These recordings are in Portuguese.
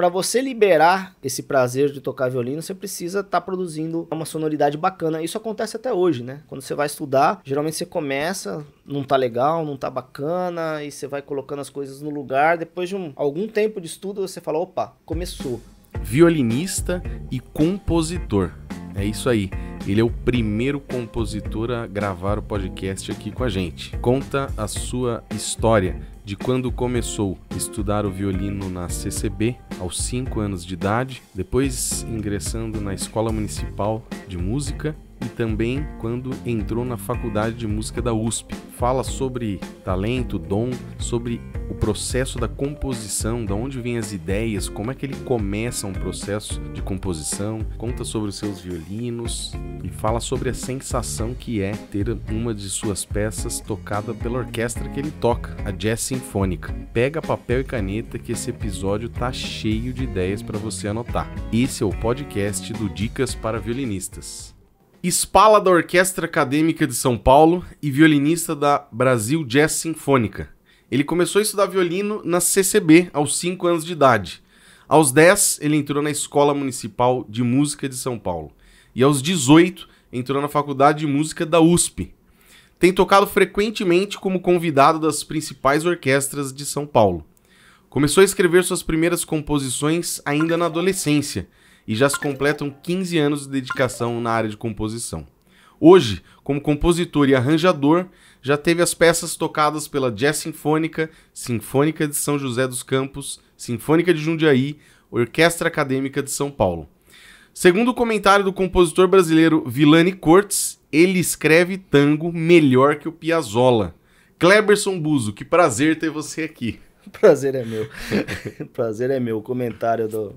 para você liberar esse prazer de tocar violino, você precisa estar tá produzindo uma sonoridade bacana. Isso acontece até hoje, né? Quando você vai estudar, geralmente você começa, não tá legal, não tá bacana, e você vai colocando as coisas no lugar. Depois de um, algum tempo de estudo, você fala: opa, começou. Violinista e compositor. É isso aí. Ele é o primeiro compositor a gravar o podcast aqui com a gente. Conta a sua história de quando começou a estudar o violino na CCB aos 5 anos de idade, depois ingressando na Escola Municipal de Música e também quando entrou na Faculdade de Música da USP. Fala sobre talento, dom, sobre o processo da composição, de onde vêm as ideias, como é que ele começa um processo de composição, conta sobre os seus violinos e fala sobre a sensação que é ter uma de suas peças tocada pela orquestra que ele toca, a Jazz Sinfônica. Pega papel e caneta que esse episódio tá cheio de ideias para você anotar. Esse é o podcast do Dicas para Violinistas espala da Orquestra Acadêmica de São Paulo e violinista da Brasil Jazz Sinfônica. Ele começou a estudar violino na CCB aos 5 anos de idade. Aos 10, ele entrou na Escola Municipal de Música de São Paulo. E aos 18, entrou na Faculdade de Música da USP. Tem tocado frequentemente como convidado das principais orquestras de São Paulo. Começou a escrever suas primeiras composições ainda na adolescência e já se completam 15 anos de dedicação na área de composição. Hoje, como compositor e arranjador, já teve as peças tocadas pela Jazz Sinfônica, Sinfônica de São José dos Campos, Sinfônica de Jundiaí, Orquestra Acadêmica de São Paulo. Segundo o comentário do compositor brasileiro Vilani Cortes, ele escreve tango melhor que o Piazzolla. Kleberson Buzo, que prazer ter você aqui. Prazer é meu. prazer é meu. O comentário do,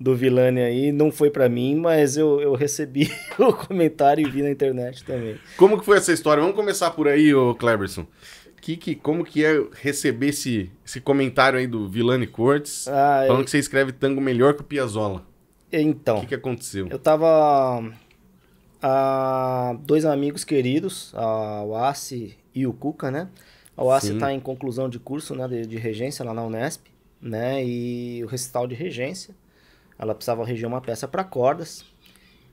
do Vilani aí, não foi para mim, mas eu, eu recebi o comentário e vi na internet também. Como que foi essa história? Vamos começar por aí, ô Cleberson. Que, que, como que é receber esse, esse comentário aí do Vilani Cortes, ah, falando que você escreve tango melhor que o Piazzolla? Então. O que, que aconteceu? Eu tava a ah, dois amigos queridos, a Ace e o Cuca, né? A Oassi tá em conclusão de curso né, de, de regência lá na Unesp, né? E o recital de regência. Ela precisava reger uma peça para cordas.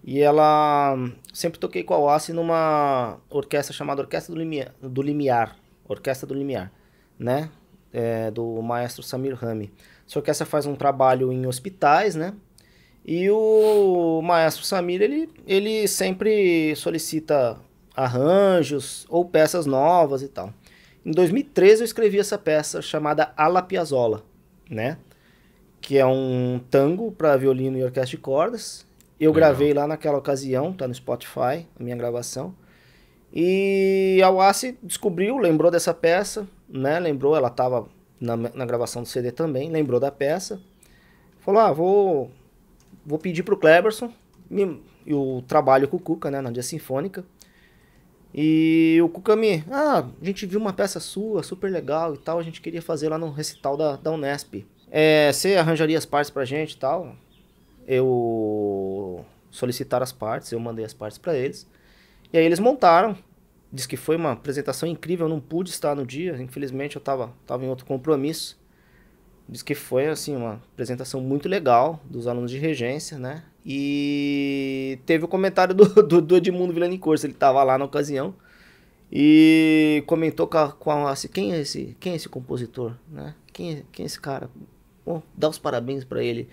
E ela hum, sempre toquei com a Oassi numa orquestra chamada Orquestra do Limiar, do Limiar Orquestra do Limiar, né? É, do maestro Samir Rami. Essa orquestra faz um trabalho em hospitais, né? E o maestro Samir, ele, ele sempre solicita arranjos ou peças novas e tal. Em 2013 eu escrevi essa peça chamada Ala Piazzolla, né? que é um tango para violino e orquestra de cordas. Eu gravei lá naquela ocasião, tá no Spotify, a minha gravação. E a Wassi descobriu, lembrou dessa peça, né? Lembrou, ela estava na, na, gravação do CD também, lembrou da peça. Falou, ah, vou, vou pedir pro Cleberson, e o trabalho com o Cuca, né, na Dia Sinfônica. E o Cuca me, ah, a gente viu uma peça sua, super legal e tal, a gente queria fazer lá no recital da, da Unesp. É, você arranjaria as partes pra gente e tal. Eu solicitar as partes, eu mandei as partes para eles. E aí eles montaram. Diz que foi uma apresentação incrível, eu não pude estar no dia, infelizmente eu tava, tava em outro compromisso. Diz que foi assim uma apresentação muito legal dos alunos de regência, né? E teve o comentário do, do, do Edmundo Corso, ele estava lá na ocasião e comentou com a, com a, assim, quem é esse, quem é esse compositor, né? Quem, é, quem é esse cara? Bom, dá os parabéns para ele.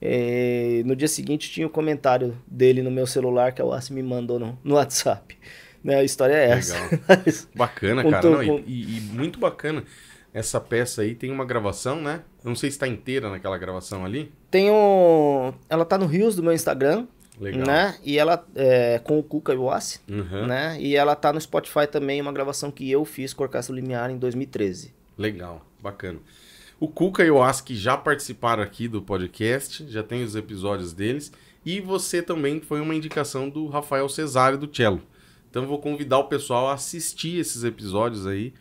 É, no dia seguinte tinha o um comentário dele no meu celular que a Wassi me mandou no, no WhatsApp. Né, a história é essa. bacana, cara. Não, com... e, e, muito bacana. Essa peça aí tem uma gravação, né? Eu não sei se está inteira naquela gravação ali. Tem um... Ela tá no Rios do meu Instagram. Legal. Né? E ela é, com o Cuca e o Assi, uhum. né? E ela tá no Spotify também, uma gravação que eu fiz com a Orquestra Limiar em 2013. Legal, bacana. O Cuca e o Aski já participaram aqui do podcast, já tem os episódios deles. E você também foi uma indicação do Rafael Cesário do Cello. Então vou convidar o pessoal a assistir esses episódios aí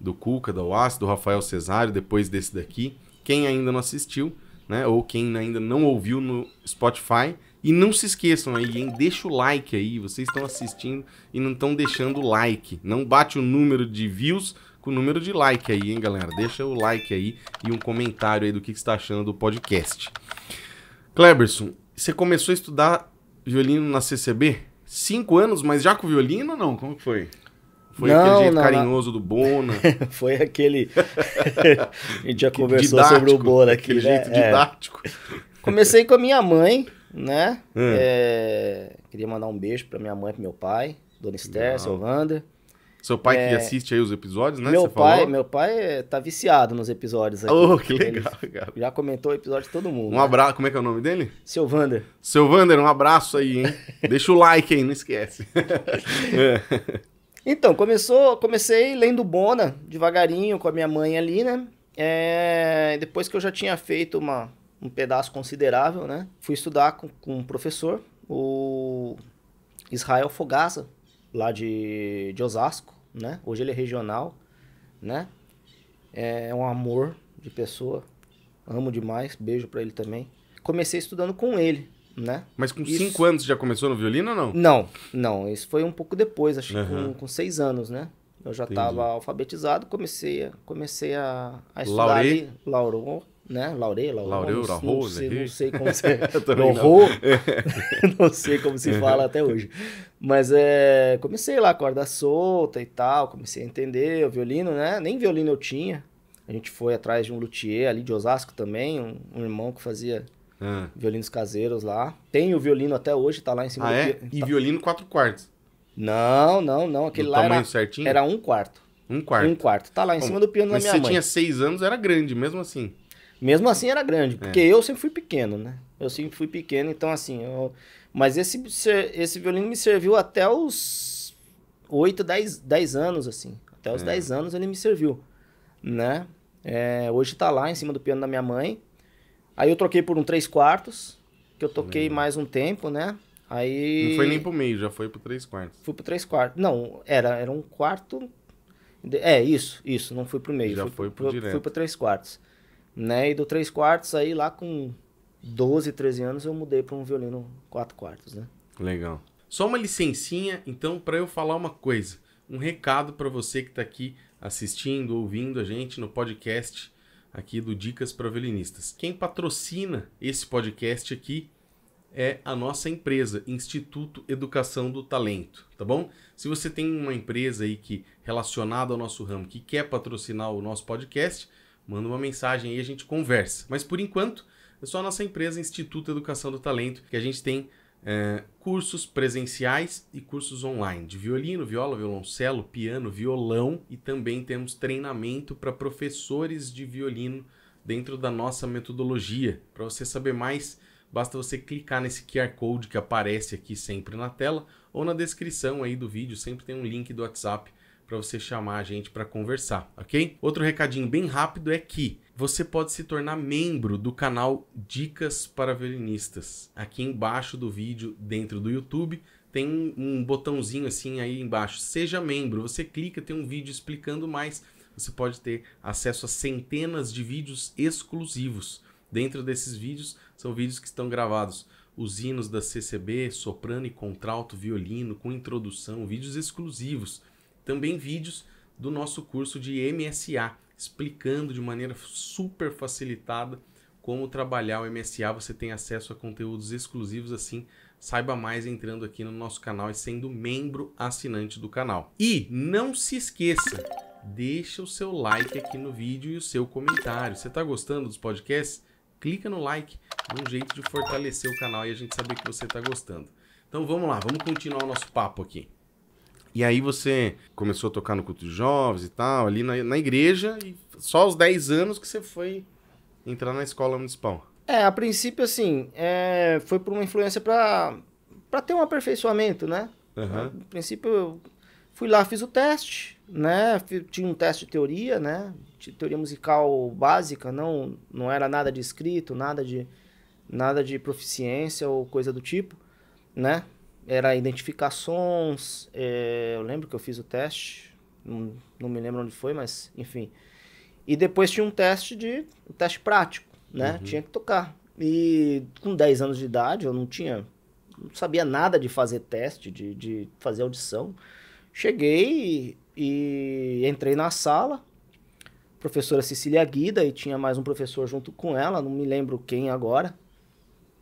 do Cuca, da Oásis, do Rafael Cesário, depois desse daqui. Quem ainda não assistiu, né? Ou quem ainda não ouviu no Spotify. E não se esqueçam aí, hein? Deixa o like aí. Vocês estão assistindo e não estão deixando o like. Não bate o número de views, com o número de like aí, hein, galera? Deixa o like aí e um comentário aí do que, que você está achando do podcast. Kleberson, você começou a estudar violino na CCB? Cinco anos, mas já com violino ou não? Como foi? Foi não, aquele jeito não, carinhoso não. do Bona. foi aquele. a gente já conversou sobre o Bona aqui. Aquele né? jeito é. didático. É. Comecei com a minha mãe, né? Hum. É... Queria mandar um beijo pra minha mãe e pro meu pai, Dona Esther, seu Wander. Seu pai é... que assiste aí os episódios, né? Meu pai, falou? meu pai é, tá viciado nos episódios aqui. Oh, que legal, cara. Já comentou o episódio de todo mundo. Um né? abraço, como é que é o nome dele? Seu Vander. Seu Vander, um abraço aí, hein? Deixa o like aí, não esquece. é. Então, começou, comecei lendo Bona, devagarinho, com a minha mãe ali, né? É, depois que eu já tinha feito uma, um pedaço considerável, né? Fui estudar com, com um professor, o Israel Fogasa, lá de, de Osasco né? Hoje ele é regional, né? É, é um amor de pessoa. Amo demais. Beijo para ele também. Comecei estudando com ele, né? Mas com 5 anos já começou no violino ou não? Não, não. Isso foi um pouco depois, acho uhum. que com 6 anos, né? Eu já estava alfabetizado, comecei a, comecei a, a estudar Laure. ali. Laurou né? Laurel, Laurel, não, Laurel, não, sei, como se Laurel, não. não sei como se fala até hoje. Mas é, comecei lá corda solta e tal, comecei a entender o violino, né? Nem violino eu tinha. A gente foi atrás de um luthier ali de Osasco também, um, um irmão que fazia ah. violinos caseiros lá. Tem o violino até hoje, tá lá em cima ah, do é? E tá... violino quatro quartos. Não, não, não. Aquele do lá era, certinho? era um quarto. Um quarto. Um quarto. Tá lá em Bom, cima do piano da minha mãe. Mas você tinha seis anos, era grande, mesmo assim. Mesmo assim era grande, é. porque é. eu sempre fui pequeno, né? Eu sempre fui pequeno, então assim, eu... mas esse, esse violino me serviu até os 8, 10, 10 anos, assim. Até os é. 10 anos ele me serviu, né? É, hoje tá lá em cima do piano da minha mãe. Aí eu troquei por um 3 quartos, que eu toquei mais um tempo, né? Aí... Não foi nem pro meio, já foi pro 3 quartos. Fui pro 3 quartos. Não, era, era um quarto... É, isso, isso, não fui pro meio. Já fui, foi pro, pro direto. Fui pro 3 quartos. Né? E do 3 quartos aí, lá com 12, 13 anos, eu mudei para um violino 4 quartos, né? Legal. Só uma licencinha, então, para eu falar uma coisa. Um recado para você que está aqui assistindo, ouvindo a gente no podcast aqui do Dicas para Violinistas. Quem patrocina esse podcast aqui é a nossa empresa, Instituto Educação do Talento, tá bom? Se você tem uma empresa aí que relacionada ao nosso ramo que quer patrocinar o nosso podcast, manda uma mensagem e a gente conversa. Mas por enquanto, é só a nossa empresa, Instituto Educação do Talento, que a gente tem é, cursos presenciais e cursos online de violino, viola, violoncelo, piano, violão e também temos treinamento para professores de violino dentro da nossa metodologia. Para você saber mais, basta você clicar nesse QR Code que aparece aqui sempre na tela ou na descrição aí do vídeo, sempre tem um link do WhatsApp para você chamar a gente para conversar, ok? Outro recadinho bem rápido é que você pode se tornar membro do canal Dicas para Violinistas. Aqui embaixo do vídeo, dentro do YouTube, tem um botãozinho assim aí embaixo, seja membro. Você clica, tem um vídeo explicando mais. Você pode ter acesso a centenas de vídeos exclusivos. Dentro desses vídeos, são vídeos que estão gravados os hinos da CCB, soprano e contralto, violino, com introdução, vídeos exclusivos também vídeos do nosso curso de MSA, explicando de maneira super facilitada como trabalhar o MSA. Você tem acesso a conteúdos exclusivos assim. Saiba mais entrando aqui no nosso canal e sendo membro assinante do canal. E não se esqueça, deixa o seu like aqui no vídeo e o seu comentário. Você está gostando dos podcasts? Clica no like, é um jeito de fortalecer o canal e a gente saber que você está gostando. Então vamos lá, vamos continuar o nosso papo aqui. E aí você começou a tocar no culto de jovens e tal, ali na, na igreja, e só aos 10 anos que você foi entrar na escola municipal. É, a princípio, assim, é, foi por uma influência para ter um aperfeiçoamento, né? Uhum. No princípio, eu fui lá, fiz o teste, né? tinha um teste de teoria, né? De teoria musical básica, não, não era nada de escrito, nada de, nada de proficiência ou coisa do tipo, né? era identificações. É, eu lembro que eu fiz o teste, não, não me lembro onde foi, mas enfim. E depois tinha um teste de um teste prático, né? Uhum. Tinha que tocar. E com 10 anos de idade, eu não tinha, não sabia nada de fazer teste, de, de fazer audição. Cheguei e, e entrei na sala, professora Cecília Guida, e tinha mais um professor junto com ela, não me lembro quem agora.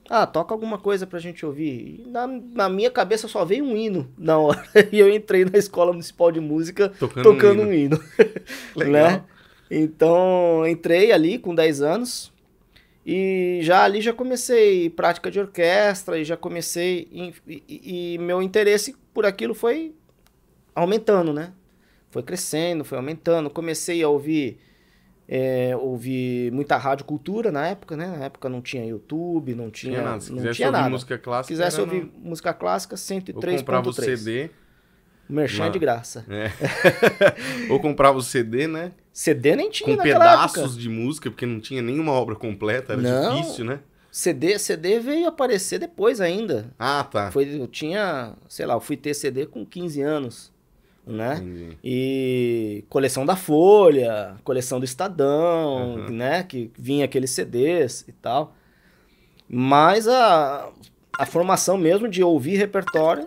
Ah, toca alguma coisa pra gente ouvir. E na, na minha cabeça só veio um hino na hora. E eu entrei na escola municipal de música tocando, tocando um hino. Um hino. Né? Legal. Né? Então, entrei ali com 10 anos. E já ali já comecei prática de orquestra e já comecei. Em, e, e meu interesse por aquilo foi aumentando, né? Foi crescendo, foi aumentando. Comecei a ouvir é, muita rádio cultura na época, né? Na época não tinha YouTube, não tinha, tinha nada. Se não quisesse tinha ouvir nada. música clássica... Se quisesse ouvir não... música clássica, 103. Eu comprava o CD... Merchan Não. de graça. É. Ou comprava o CD, né? CD nem tinha Com pedaços época. de música, porque não tinha nenhuma obra completa, era não. difícil, né? CD, CD veio aparecer depois ainda. Ah, tá. Foi, eu tinha, sei lá, eu fui ter CD com 15 anos né? Entendi. E coleção da Folha, coleção do Estadão, uhum. né? Que vinha aqueles CDs e tal. Mas a, a formação mesmo de ouvir repertório,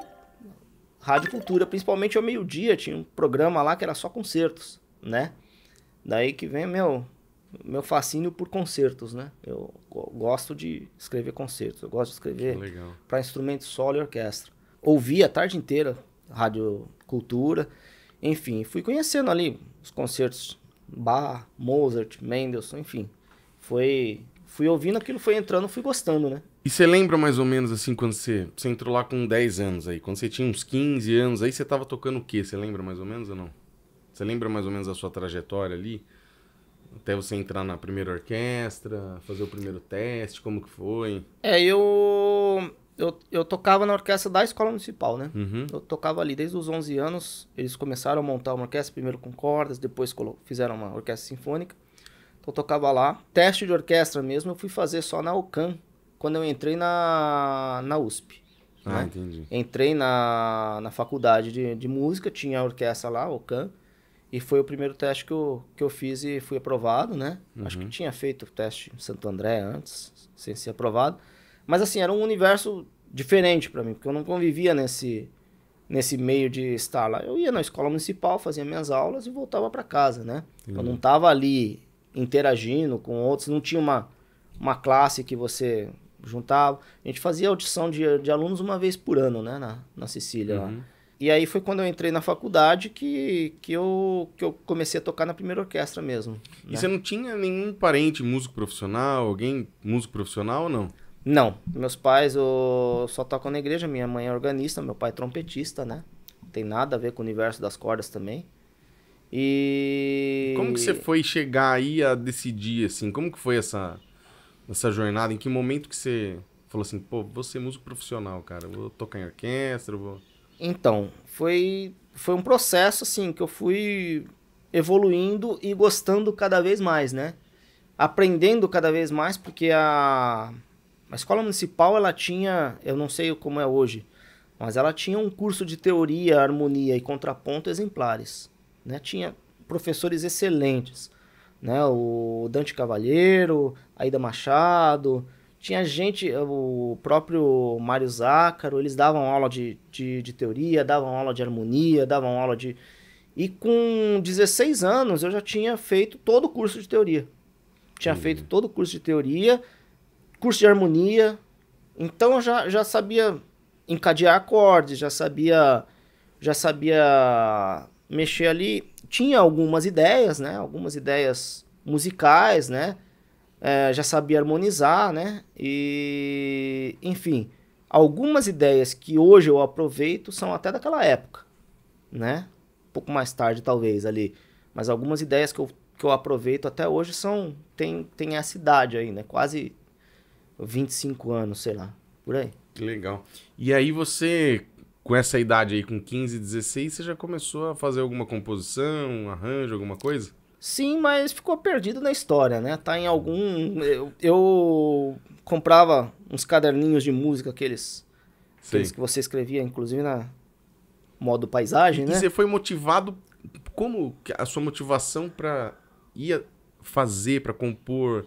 Rádio Cultura, principalmente ao meio-dia, tinha um programa lá que era só concertos, né? Daí que vem meu meu fascínio por concertos, né? Eu gosto de escrever concertos, eu gosto de escrever para instrumento solo e orquestra. Ouvia a tarde inteira rádio cultura. Enfim, fui conhecendo ali os concertos Bach, Mozart, Mendelssohn, enfim. Foi fui ouvindo aquilo, foi entrando, fui gostando, né? E você lembra mais ou menos assim quando você, você entrou lá com 10 anos aí, quando você tinha uns 15 anos, aí você tava tocando o quê? Você lembra mais ou menos ou não? Você lembra mais ou menos a sua trajetória ali? Até você entrar na primeira orquestra, fazer o primeiro teste, como que foi? É, eu eu, eu tocava na orquestra da escola municipal, né? Uhum. Eu tocava ali desde os 11 anos. Eles começaram a montar uma orquestra, primeiro com cordas, depois fizeram uma orquestra sinfônica. Então eu tocava lá. Teste de orquestra mesmo eu fui fazer só na UCAM, quando eu entrei na, na USP. Ah, né? entendi. Entrei na, na faculdade de, de música, tinha a orquestra lá, UCAM. E foi o primeiro teste que eu, que eu fiz e fui aprovado, né? Uhum. Acho que tinha feito o teste em Santo André antes, sem ser aprovado. Mas assim, era um universo diferente para mim, porque eu não convivia nesse nesse meio de estar lá. Eu ia na escola municipal, fazia minhas aulas e voltava para casa, né? Uhum. Eu não uhum. tava ali interagindo com outros, não tinha uma, uma classe que você juntava. A gente fazia audição de, de alunos uma vez por ano, né, na, na Sicília uhum. lá. E aí foi quando eu entrei na faculdade que, que, eu, que eu comecei a tocar na primeira orquestra mesmo. E né? você não tinha nenhum parente músico profissional, alguém músico profissional ou não? Não, meus pais só tocam na igreja, minha mãe é organista, meu pai é trompetista, né? Não tem nada a ver com o universo das cordas também. E... Como que você foi chegar aí a decidir, assim? Como que foi essa, essa jornada? Em que momento que você falou assim, pô, vou ser músico profissional, cara, vou tocar em orquestra, vou... Então, foi, foi um processo, assim, que eu fui evoluindo e gostando cada vez mais, né? Aprendendo cada vez mais, porque a a escola municipal, ela tinha, eu não sei como é hoje, mas ela tinha um curso de teoria, harmonia e contraponto exemplares. Né? Tinha professores excelentes. Né? O Dante Cavalheiro, Aida Machado, tinha gente, o próprio Mário Zácaro, eles davam aula de, de, de, teoria, davam aula de harmonia, davam aula de. E com 16 anos eu já tinha feito todo o curso de teoria. Tinha uhum. feito todo o curso de teoria, curso de harmonia. Então já, já sabia encadear acordes, já sabia já sabia mexer ali, tinha algumas ideias, né? Algumas ideias musicais, né? É, já sabia harmonizar, né? E enfim, algumas ideias que hoje eu aproveito são até daquela época, né? Um pouco mais tarde talvez ali, mas algumas ideias que eu, que eu aproveito até hoje são tem tem essa idade aí, né? Quase 25 anos, sei lá, por aí. Que legal. E aí você, com essa idade aí, com 15, 16, você já começou a fazer alguma composição, um arranjo, alguma coisa? Sim, mas ficou perdido na história, né? Tá em algum. Eu, eu comprava uns caderninhos de música, aqueles, aqueles que você escrevia, inclusive na modo paisagem, e né? E você foi motivado. Como a sua motivação para ir fazer, para compor,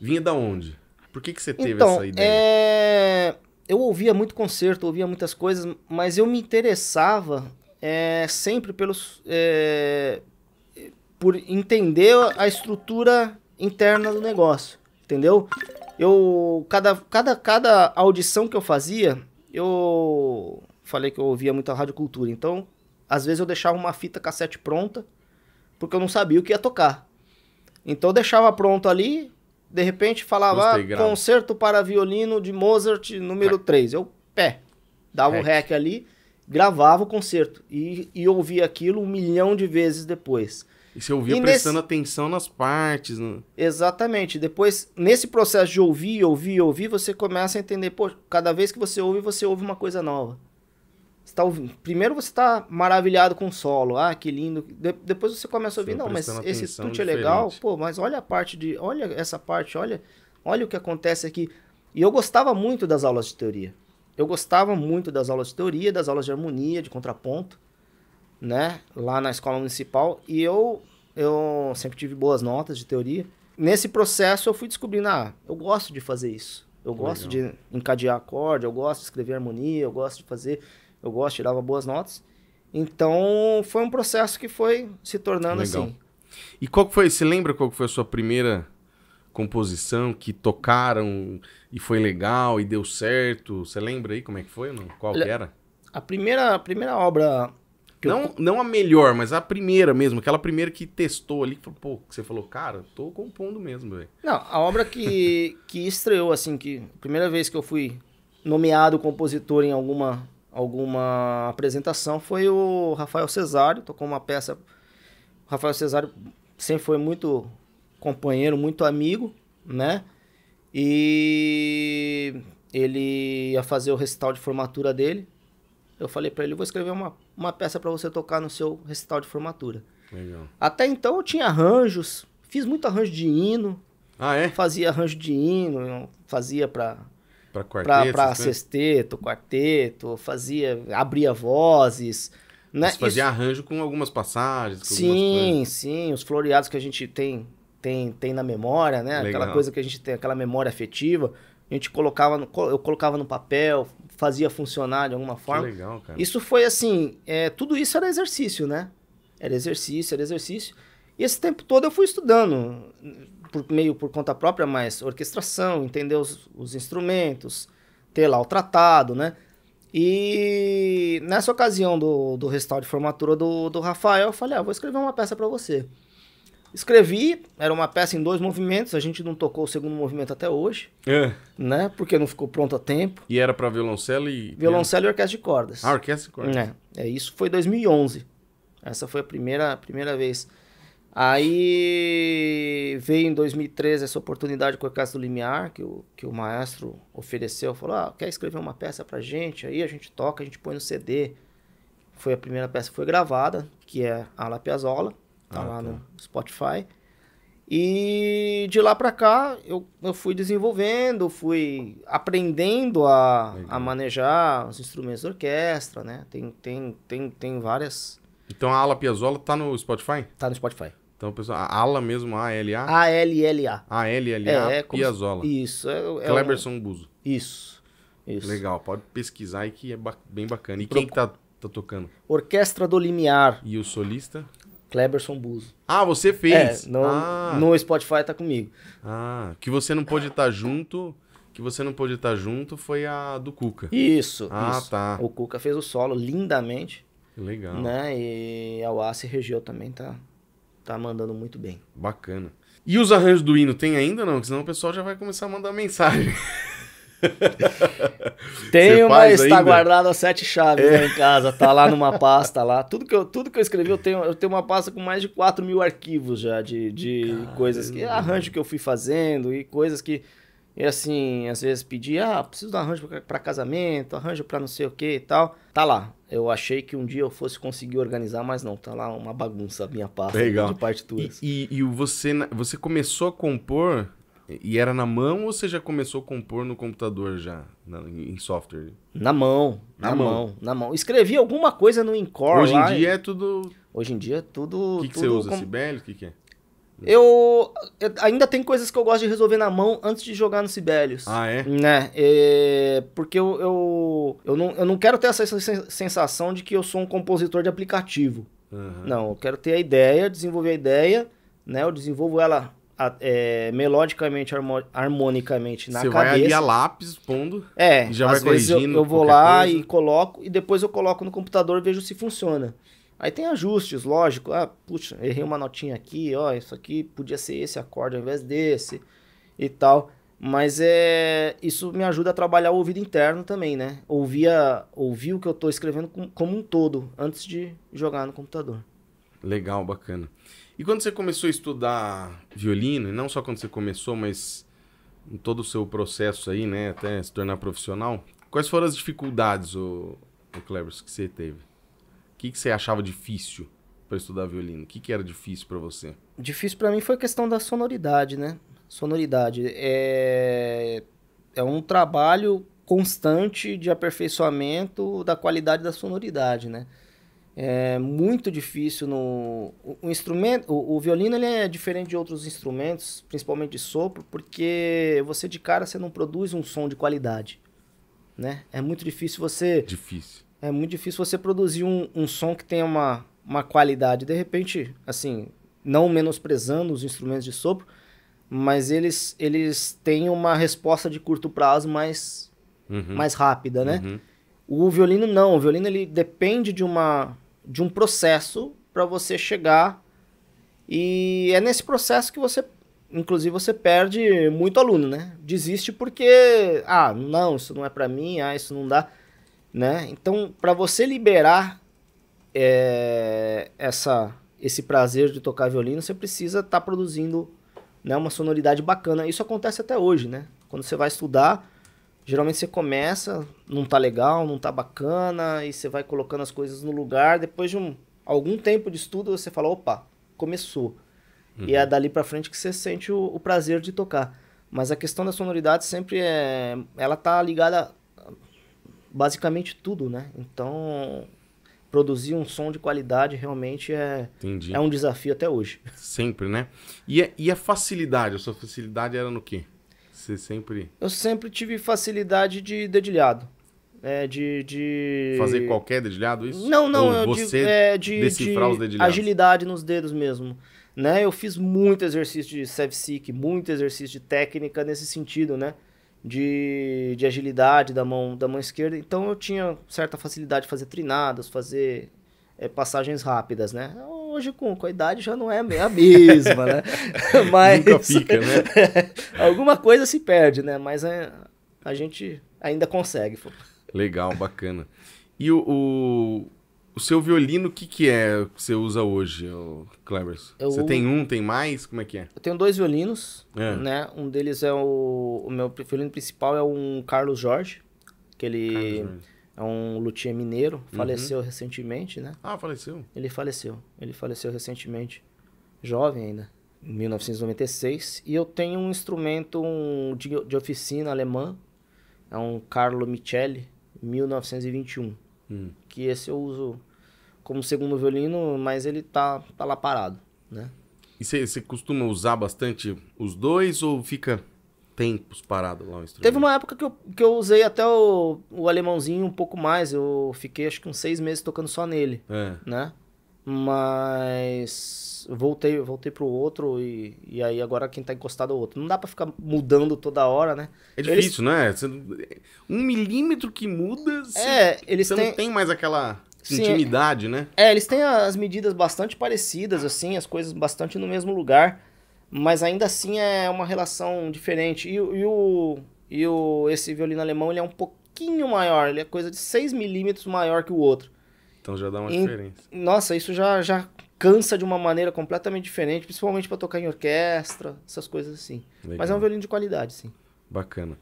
vinha da onde? Por que, que você teve então, essa ideia? É... Eu ouvia muito concerto, ouvia muitas coisas, mas eu me interessava é, sempre pelos, é, por entender a estrutura interna do negócio, entendeu? Eu cada, cada, cada audição que eu fazia, eu falei que eu ouvia muita cultura. então às vezes eu deixava uma fita cassete pronta porque eu não sabia o que ia tocar. Então eu deixava pronto ali, de repente falava ah, concerto para violino de Mozart número 3. É. Eu, pé, dava o um é. rec ali, gravava o concerto e, e ouvia aquilo um milhão de vezes depois. E você ouvia e prestando nesse... atenção nas partes. Né? Exatamente. Depois, nesse processo de ouvir, ouvir, ouvir, você começa a entender, pô, cada vez que você ouve, você ouve uma coisa nova está ouvindo. Primeiro você está maravilhado com o solo, ah, que lindo. De depois você começa a ouvir, não, mas esse tute é legal, pô, mas olha a parte de, olha essa parte, olha, olha o que acontece aqui. E eu gostava muito das aulas de teoria. Eu gostava muito das aulas de teoria, das aulas de harmonia, de contraponto, né, lá na escola municipal, e eu eu sempre tive boas notas de teoria. Nesse processo eu fui descobrindo, ah, eu gosto de fazer isso. Eu gosto legal. de encadear acorde, eu gosto de escrever harmonia, eu gosto de fazer eu gosto, tirava boas notas. Então, foi um processo que foi se tornando Legal. assim. E qual foi, você lembra qual foi a sua primeira composição que tocaram e foi legal e deu certo? Você lembra aí como é que foi? Não? Qual Le... que era? A primeira, a primeira obra... não, eu... não a melhor, mas a primeira mesmo. Aquela primeira que testou ali, que falou, pô, que você falou, cara, tô compondo mesmo, velho. Não, a obra que, que estreou, assim, que primeira vez que eu fui nomeado compositor em alguma alguma apresentação foi o Rafael Cesário, tocou uma peça. O Rafael Cesário sempre foi muito companheiro, muito amigo, né? E ele ia fazer o recital de formatura dele. Eu falei para ele, vou escrever uma, uma peça para você tocar no seu recital de formatura. Legal. Até então eu tinha arranjos, fiz muito arranjo de hino. Ah, é? Fazia arranjo de hino, fazia para para quarteto? Para sexteto, quarteto, fazia, abria vozes. Né? fazia Isso... arranjo com algumas passagens? Com sim, algumas sim. Os floreados que a gente tem, tem, tem na memória, né? Legal. Aquela coisa que a gente tem, aquela memória afetiva. A gente colocava, no, eu colocava no papel, fazia funcionar de alguma forma. Que legal, cara. Isso foi assim, é, tudo isso era exercício, né? Era exercício, era exercício. E esse tempo todo eu fui estudando por, meio por conta própria, mas orquestração, entender os, os instrumentos, ter lá o tratado, né? E nessa ocasião do, do restauro de formatura do, do Rafael, eu falei, ah, vou escrever uma peça para você. Escrevi, era uma peça em dois movimentos, a gente não tocou o segundo movimento até hoje, é. né? Porque não ficou pronto a tempo. E era para violoncelo e... Violoncelo e orquestra de cordas. Ah, orquestra de cordas. É, é isso foi 2011. Essa foi a primeira, primeira vez Aí veio em 2013 essa oportunidade com a Casa do Limiar, que o, que o maestro ofereceu, falou, ah, quer escrever uma peça pra gente? Aí a gente toca, a gente põe no CD. Foi a primeira peça que foi gravada, que é a La Piazzola, tá ah, lá tá. no Spotify. E de lá pra cá eu, eu fui desenvolvendo, fui aprendendo a, a manejar os instrumentos de orquestra, né? Tem, tem, tem, tem várias... Então a Ala Piazzola tá no Spotify? Tá no Spotify. Então, pessoal, a ala mesmo, A-L-A? A-L-L-A. A-L-L-A é, é Piazzola. Isso. É, é Cleberson um... Buzo. Isso. Isso. Legal, pode pesquisar e que é ba... bem bacana. E Pro... quem que tá, tá tocando? Orquestra do Limiar. E o solista? Cleberson Buzo. Ah, você fez? É, no, ah. no Spotify tá comigo. Ah, que você não pôde estar tá junto que você não pôde estar tá junto foi a do Cuca. Isso. Ah, isso. tá. O Cuca fez o solo lindamente. Legal. Né? E a Oasis Regeu também tá tá mandando muito bem. Bacana. E os arranjos do hino tem ainda não? Porque senão o pessoal já vai começar a mandar mensagem. Tenho, mas ainda? tá guardado as sete chaves né, é. lá em casa, tá lá numa pasta lá. Tudo que eu, tudo que eu escrevi, eu tenho, eu tenho uma pasta com mais de 4 mil arquivos já de, de coisas que. Arranjo que eu fui fazendo e coisas que. E assim, às vezes pedi, ah, preciso de um arranjo para casamento, arranjo para não sei o que e tal. Tá lá. Eu achei que um dia eu fosse conseguir organizar, mas não, tá lá uma bagunça a minha pasta Legal. de partituras. E, e, e você, você começou a compor e era na mão ou você já começou a compor no computador já, na, em software? Na mão, na, na mão. mão. na mão. Escrevi alguma coisa no incor. Hoje lá, em dia é tudo... Hoje em dia é tudo... O que, que tudo você usa, com... O que, que é? Eu, eu, ainda tem coisas que eu gosto de resolver na mão antes de jogar no Sibelius. Ah, é? Né? É, porque eu, eu, eu, não, eu não quero ter essa sensação de que eu sou um compositor de aplicativo. Uhum. Não, eu quero ter a ideia, desenvolver a ideia, né? Eu desenvolvo ela a, é, melodicamente, harmo, harmonicamente na Você cabeça. Você vai ali a lápis pondo. É, já às vai vezes eu, eu vou lá coisa. e coloco, e depois eu coloco no computador e vejo se funciona. Aí tem ajustes, lógico. Ah, puxa, errei uma notinha aqui, ó, isso aqui podia ser esse acorde ao invés desse e tal. Mas é isso me ajuda a trabalhar o ouvido interno também, né? Ouvir, a, ouvir o que eu estou escrevendo com, como um todo, antes de jogar no computador. Legal, bacana. E quando você começou a estudar violino, e não só quando você começou, mas em todo o seu processo aí, né, até se tornar profissional, quais foram as dificuldades, o, o Clebers, que você teve? O que, que você achava difícil para estudar violino? O que, que era difícil para você? Difícil para mim foi a questão da sonoridade, né? Sonoridade. É, é um trabalho constante de aperfeiçoamento da qualidade da sonoridade, né? É muito difícil no o, instrumento, o, o, violino ele é diferente de outros instrumentos, principalmente de sopro, porque você de cara você não produz um som de qualidade, né? É muito difícil você difícil é muito difícil você produzir um, um som que tenha uma, uma qualidade. De repente, assim, não menosprezando os instrumentos de sopro, mas eles, eles têm uma resposta de curto prazo mais, uhum. mais rápida, né? Uhum. O violino não, o violino ele depende de, uma, de um processo para você chegar e é nesse processo que você, inclusive, você perde muito aluno, né? Desiste porque, ah, não, isso não é para mim, ah, isso não dá né? Então, para você liberar é, essa, esse prazer de tocar violino, você precisa estar tá produzindo né, uma sonoridade bacana. Isso acontece até hoje, né? Quando você vai estudar, geralmente você começa, não tá legal, não tá bacana, e você vai colocando as coisas no lugar. Depois de um, algum tempo de estudo, você fala, opa, começou. Uhum. E é uhum. dali para frente que você sente o, o prazer de tocar. Mas a questão da sonoridade sempre é. Ela tá ligada basicamente tudo, né? Então, produzir um som de qualidade realmente é, é um desafio até hoje. Sempre, né? E a, é, e a facilidade? A sua facilidade era no quê? Você sempre. Eu sempre tive facilidade de dedilhado. É, de, de. Fazer qualquer dedilhado, isso? Não, não, Ou você de, é, de, decifrar de os dedilhados. agilidade nos dedos mesmo. Né? Eu fiz muito exercício de self-seek, muito exercício de técnica nesse sentido, né? de, de agilidade da mão, da mão esquerda. Então eu tinha certa facilidade de fazer trinadas, fazer é, passagens rápidas, né? Hoje, com, com a idade, já não é a mesma, né? Mas. Nunca fica, né? alguma coisa se perde, né? Mas a, é, a gente ainda consegue. Legal, bacana. E o, o, o seu violino, o que, que é que você usa hoje, Clevers? Você tem um, tem mais? Como é que é? Eu tenho dois violinos, é. né? Um deles é o... O meu violino principal é um Carlos Jorge, que ele Jorge. é um luthier mineiro, uhum. faleceu recentemente, né? Ah, faleceu? Ele faleceu, ele faleceu recentemente, jovem ainda, em 1996. E eu tenho um instrumento de, de oficina alemã, é um Carlo Micheli, 1921. Hum. Que esse eu uso como segundo violino, mas ele tá, tá lá parado, né? E você costuma usar bastante os dois ou fica tempos parado lá o instrumento? Teve uma época que eu, que eu usei até o, o alemãozinho um pouco mais. Eu fiquei acho que uns seis meses tocando só nele, é. né? Mas voltei voltei pro outro e, e aí agora quem tá encostado é o outro. Não dá para ficar mudando toda hora, né? É difícil, eles... né? um milímetro que muda, você, é, eles têm... não tem mais aquela... Sim, intimidade, né? É, eles têm as medidas bastante parecidas, assim, as coisas bastante no mesmo lugar, mas ainda assim é uma relação diferente. E, e o, e o esse violino alemão ele é um pouquinho maior, ele é coisa de 6 milímetros maior que o outro. Então já dá uma e, diferença. Nossa, isso já, já cansa de uma maneira completamente diferente, principalmente para tocar em orquestra, essas coisas assim. Legal. Mas é um violino de qualidade, sim. Bacana.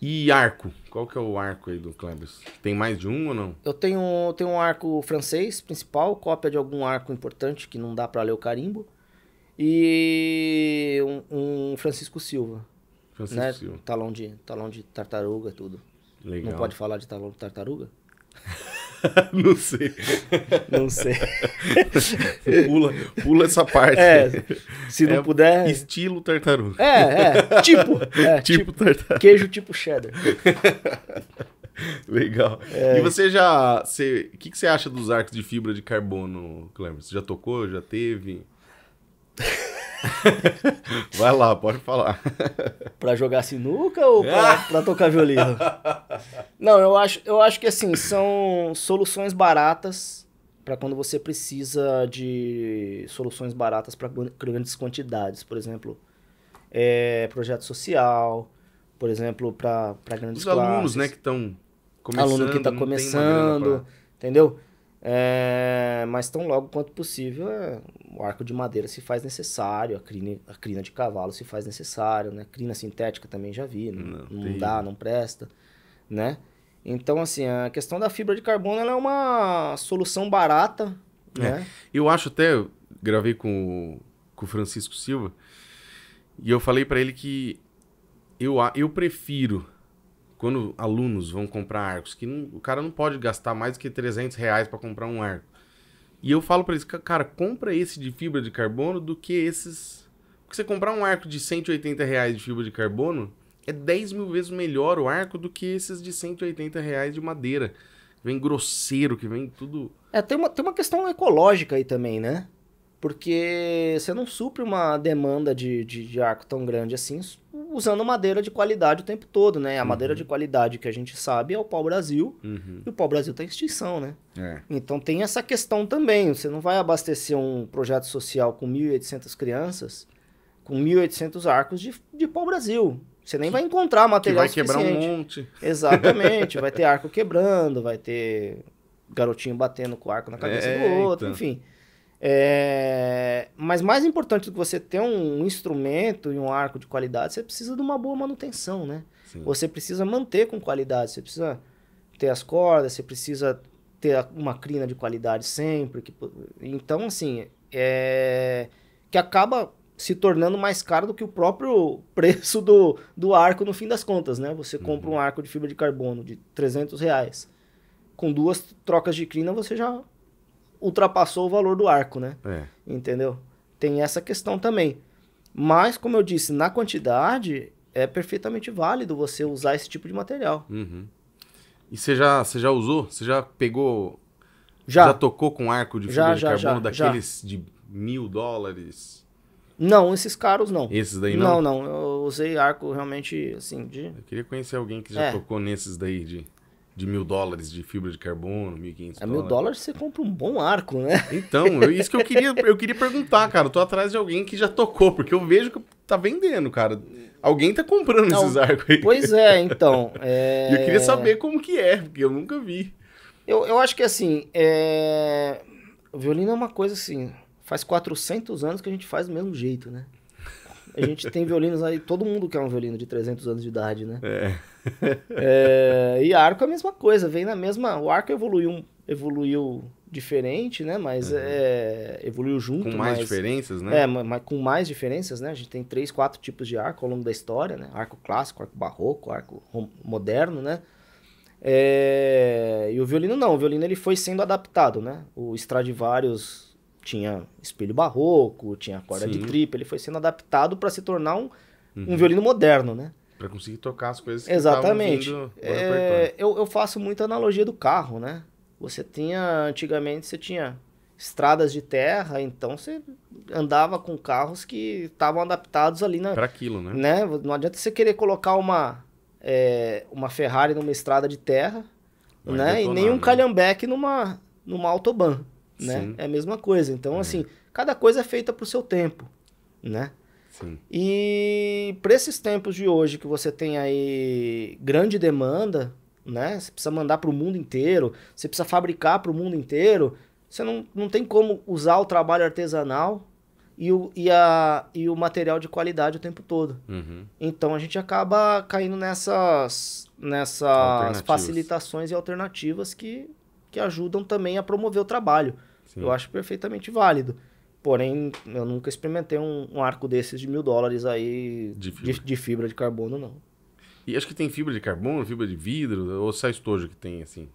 E arco? Qual que é o arco aí do Klebs? Tem mais de um ou não? Eu tenho, eu tenho um arco francês principal, cópia de algum arco importante que não dá para ler o carimbo. E um, um Francisco Silva. Francisco né? Silva. Talão de, talão de tartaruga, tudo. Legal. Não pode falar de talão de tartaruga? não sei. Não sei. pula, pula essa parte. É, se não é puder. Estilo tartaruga. É, é. Tipo. É, tipo, tipo tartaruga. Queijo tipo cheddar. Legal. É. E você já. Você, o que, que você acha dos arcos de fibra de carbono, Clemens? Você já tocou? Já teve? Vai lá, pode falar. para jogar sinuca ou para tocar violino? Não, eu acho, eu acho que assim, são soluções baratas para quando você precisa de soluções baratas para grandes quantidades, por exemplo, é, projeto social, por exemplo, para grandes Os alunos, né, classes. né, que estão começando. Aluno que está começando, pra... entendeu? É, mas tão logo quanto possível, é, o arco de madeira se faz necessário, a crina, a crina de cavalo se faz necessário, né? Crina sintética também já vi, não, não, não dá, não presta, né? Então, assim, a questão da fibra de carbono é uma solução barata, é. né? Eu acho até, eu gravei com, com o Francisco Silva, e eu falei para ele que eu, eu prefiro quando alunos vão comprar arcos, que não, o cara não pode gastar mais do que 300 reais para comprar um arco. E eu falo para eles, cara, compra esse de fibra de carbono do que esses... Porque você comprar um arco de 180 reais de fibra de carbono, é 10 mil vezes melhor o arco do que esses de 180 reais de madeira. Vem grosseiro, que vem tudo... É, tem uma, tem uma questão ecológica aí também, né? Porque você não supre uma demanda de, de, de arco tão grande assim, usando madeira de qualidade o tempo todo, né? A uhum. madeira de qualidade que a gente sabe é o pau-brasil, uhum. e o pau-brasil está em extinção, né? É. Então tem essa questão também, você não vai abastecer um projeto social com 1.800 crianças com 1.800 arcos de, de pau-brasil. Você nem vai encontrar material que vai quebrar um monte. Exatamente, vai ter arco quebrando, vai ter garotinho batendo com o arco na cabeça é, do outro, então. enfim... É... Mas mais importante do que você ter um instrumento e um arco de qualidade, você precisa de uma boa manutenção, né? Sim. Você precisa manter com qualidade, você precisa ter as cordas, você precisa ter uma crina de qualidade sempre. Que... Então, assim, é... que acaba se tornando mais caro do que o próprio preço do, do arco no fim das contas, né? Você uhum. compra uhum. um arco de fibra de carbono de 300 reais. Com duas trocas de crina, você já ultrapassou o valor do arco, né? É. Entendeu? Tem essa questão também. Mas, como eu disse, na quantidade é perfeitamente válido você usar esse tipo de material. Uhum. E você já, você já usou? Você já pegou. Já. já tocou com arco de fibra já, de já, carbono daqueles de mil dólares? Não, esses caros não. Esses daí não? Não, não. Eu usei arco realmente assim de. Eu queria conhecer alguém que já é. tocou nesses daí de de mil dólares de fibra de carbono, 1.500 A mil é, dólares você compra um bom arco, né? Então, eu, isso que eu queria, eu queria perguntar, cara. Eu tô atrás de alguém que já tocou, porque eu vejo que tá vendendo, cara. Alguém tá comprando não, esses arcos aí. Pois é, então. É... eu queria é saber como que é, porque eu nunca vi. Eu, eu acho que assim, é... o violino é uma coisa assim, faz 400 anos que a gente faz do mesmo jeito, né? A gente tem violinos aí, todo mundo quer um violino de 300 anos de idade, né? É. é e arco é a mesma coisa, vem na mesma. O arco evoluiu, evoluiu diferente, né? Mas uhum. é, evoluiu junto. Com mais mas, diferenças, né? É, mas com mais diferenças, né? A gente tem três, quatro tipos de arco ao longo da história, né? Arco clássico, arco barroco, arco moderno, né? É, e o violino não, o violino ele foi sendo adaptado, né? O Stradivarius tinha espelho barroco, tinha corda Sim. de tripa, ele foi sendo adaptado para se tornar um, uhum. um violino moderno, né? Para conseguir tocar as coisas que Exatamente. É, eu, eu faço muita analogia do carro, né? Você tinha, antigamente, você tinha estradas de terra, então você andava com carros que estavam adaptados ali na. Para aquilo, né? né? Não adianta você querer colocar uma, é, uma Ferrari numa estrada de terra, Vai né? Detonar, e nem um né? calhambeque numa, numa autobahn né? Sim. É a mesma coisa. Então, é. assim, cada coisa é feita pro seu tempo, né? Sim. E para esses tempos de hoje que você tem aí grande demanda, né? Você precisa mandar para o mundo inteiro, você precisa fabricar para o mundo inteiro. Você não, não tem como usar o trabalho artesanal e o, e a, e o material de qualidade o tempo todo. Uhum. Então a gente acaba caindo nessas, nessas facilitações e alternativas que, que ajudam também a promover o trabalho. Sim. Eu acho perfeitamente válido. Porém, eu nunca experimentei um, um arco desses de mil dólares aí de fibra. De, de fibra de carbono, não. E acho que tem fibra de carbono, fibra de vidro, ou só estojo que tem, assim?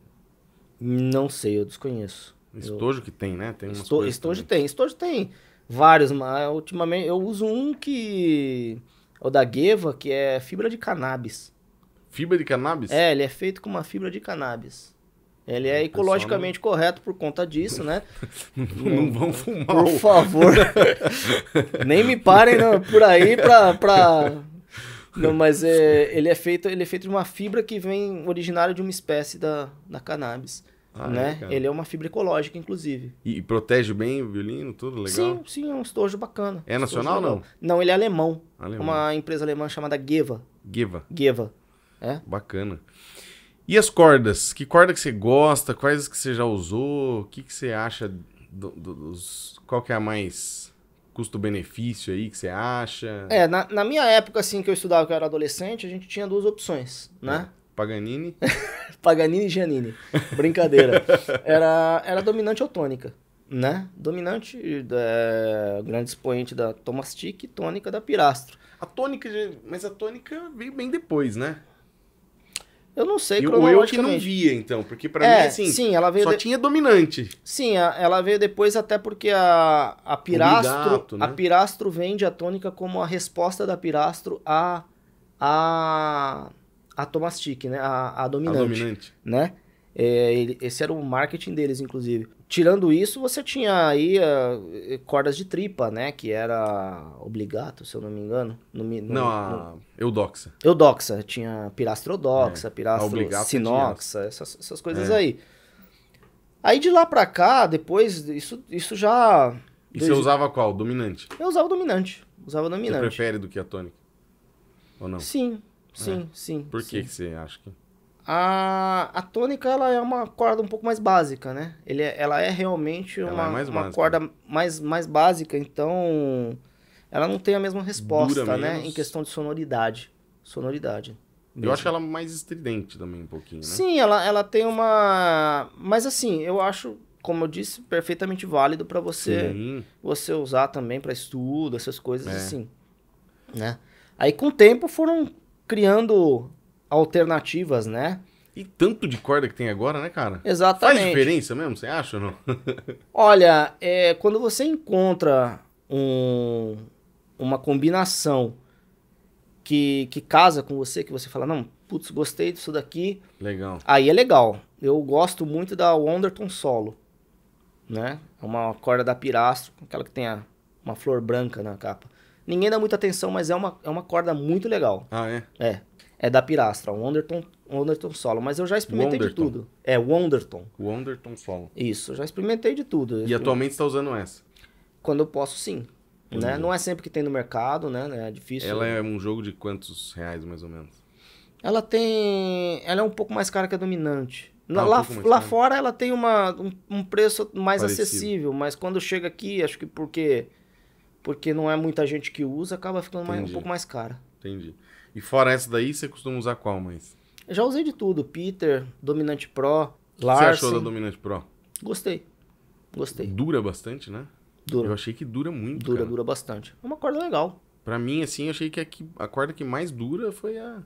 Não sei, eu desconheço. Estojo eu... que tem, né? Tem Esto... Estojo também. tem, estojo tem vários, mas ultimamente eu uso um que. É o da Geva, que é fibra de cannabis. Fibra de cannabis? É, ele é feito com uma fibra de cannabis. Ele é ecologicamente não... correto por conta disso, né? não, vão fumar. Por favor. Nem me parem não, por aí pra. pra... Não, mas é, ele, é feito, ele é feito de uma fibra que vem originária de uma espécie da, da cannabis. Ah, né? É, ele é uma fibra ecológica, inclusive. E, e, protege bem o violino, tudo legal? Sim, sim, é um estojo bacana. É nacional ou não? Não, ele é alemão, alemão. Uma empresa alemã chamada Geva. Geva. Geva. É? Bacana. E as cordas? Que corda que você gosta? Quais que você já usou? O que, que você acha do, do, dos. Qual que é a mais custo-benefício aí que você acha? É, na, na, minha época, assim, que eu estudava, que eu era adolescente, a gente tinha duas opções, né? É. Paganini. Paganini e Giannini. Brincadeira. Era, era dominante ou tônica, né? Dominante, é, grande expoente da Tomastic e tônica da Pirastro. A tônica, mas a tônica veio bem depois, né? Eu não sei e cronologicamente. eu que não via, então, porque para é, mim, assim, sim, ela veio só de... tinha dominante. Sim, a, ela veio depois até porque a, a Pirastro, Ligato, né? a Pirastro vende a tônica como a resposta da Pirastro a a a Tomastic, né? A, a dominante, a dominante, né? É, ele, esse era o marketing deles, inclusive. Tirando isso, você tinha aí ah, eh, cordas de tripa, né? Que era obligato, se eu não me engano. No, no, não, a no... eudoxa. Eudoxa. Tinha pirastrodoxa, é. pirastro sinoxa, essas, essas, coisas é. aí. Aí de lá pra cá, depois, isso, isso já... E você usava qual? Dominante? Eu usava dominante. Usava dominante. Você prefere do que a tônica? Ou não? Sim, é. sim, sim. Por sim. que você acha que... A, a tônica ela é uma corda um pouco mais básica, né? Ele é, ela é realmente ela é uma, é mais uma corda mais, mais básica, então ela não tem a mesma resposta, Dura né? Menos. Em questão de sonoridade. Sonoridade. Mesmo. Eu acho ela mais estridente também um pouquinho, né? Sim, ela, ela tem uma. Mas assim, eu acho, como eu disse, perfeitamente válido para você Sim. você usar também para estudo, essas coisas é. assim. Né? Aí com o tempo foram criando alternativas, né? E tanto de corda que tem agora, né, cara? Exatamente. Faz diferença mesmo, você acha ou não? Olha, é, quando você encontra um, uma combinação que, que casa com você, que você fala, não, putz, gostei disso daqui. Legal. Aí é legal. Eu gosto muito da Wonderton Solo, né? É uma corda da Pirastro, aquela que tem a, uma flor branca na capa. Ninguém dá muita atenção, mas é uma, é uma corda muito legal. Ah, é? É é da Pirastra, o Wonderton, Wonderton Solo. Mas eu já experimentei Wonderton. de tudo. É, Wonderton. Wonderton Solo. Isso, já experimentei de tudo. E atualmente você está usando essa? Quando eu posso, sim. Né? Não é sempre que tem no mercado, né? né? É difícil. Ela é um jogo de quantos reais, mais ou menos? Ela tem. Ela é um pouco mais cara que a dominante. lá, ah, um lá fora ela tem uma, um, um preço mais Parecido. acessível, mas quando chega aqui, acho que porque porque não é muita gente que usa, acaba ficando mais, um pouco mais cara. Entendi. E fora essa daí, você costuma usar qual mais? Eu já usei de tudo. Peter, Dominante Pro, Larsen. Você achou da Dominante Pro? Gostei. Gostei. Dura bastante, né? Dura. Eu achei que dura muito. Dura, cara. dura bastante. É uma corda legal. Pra mim, assim, eu achei que a, corda que mais dura foi a.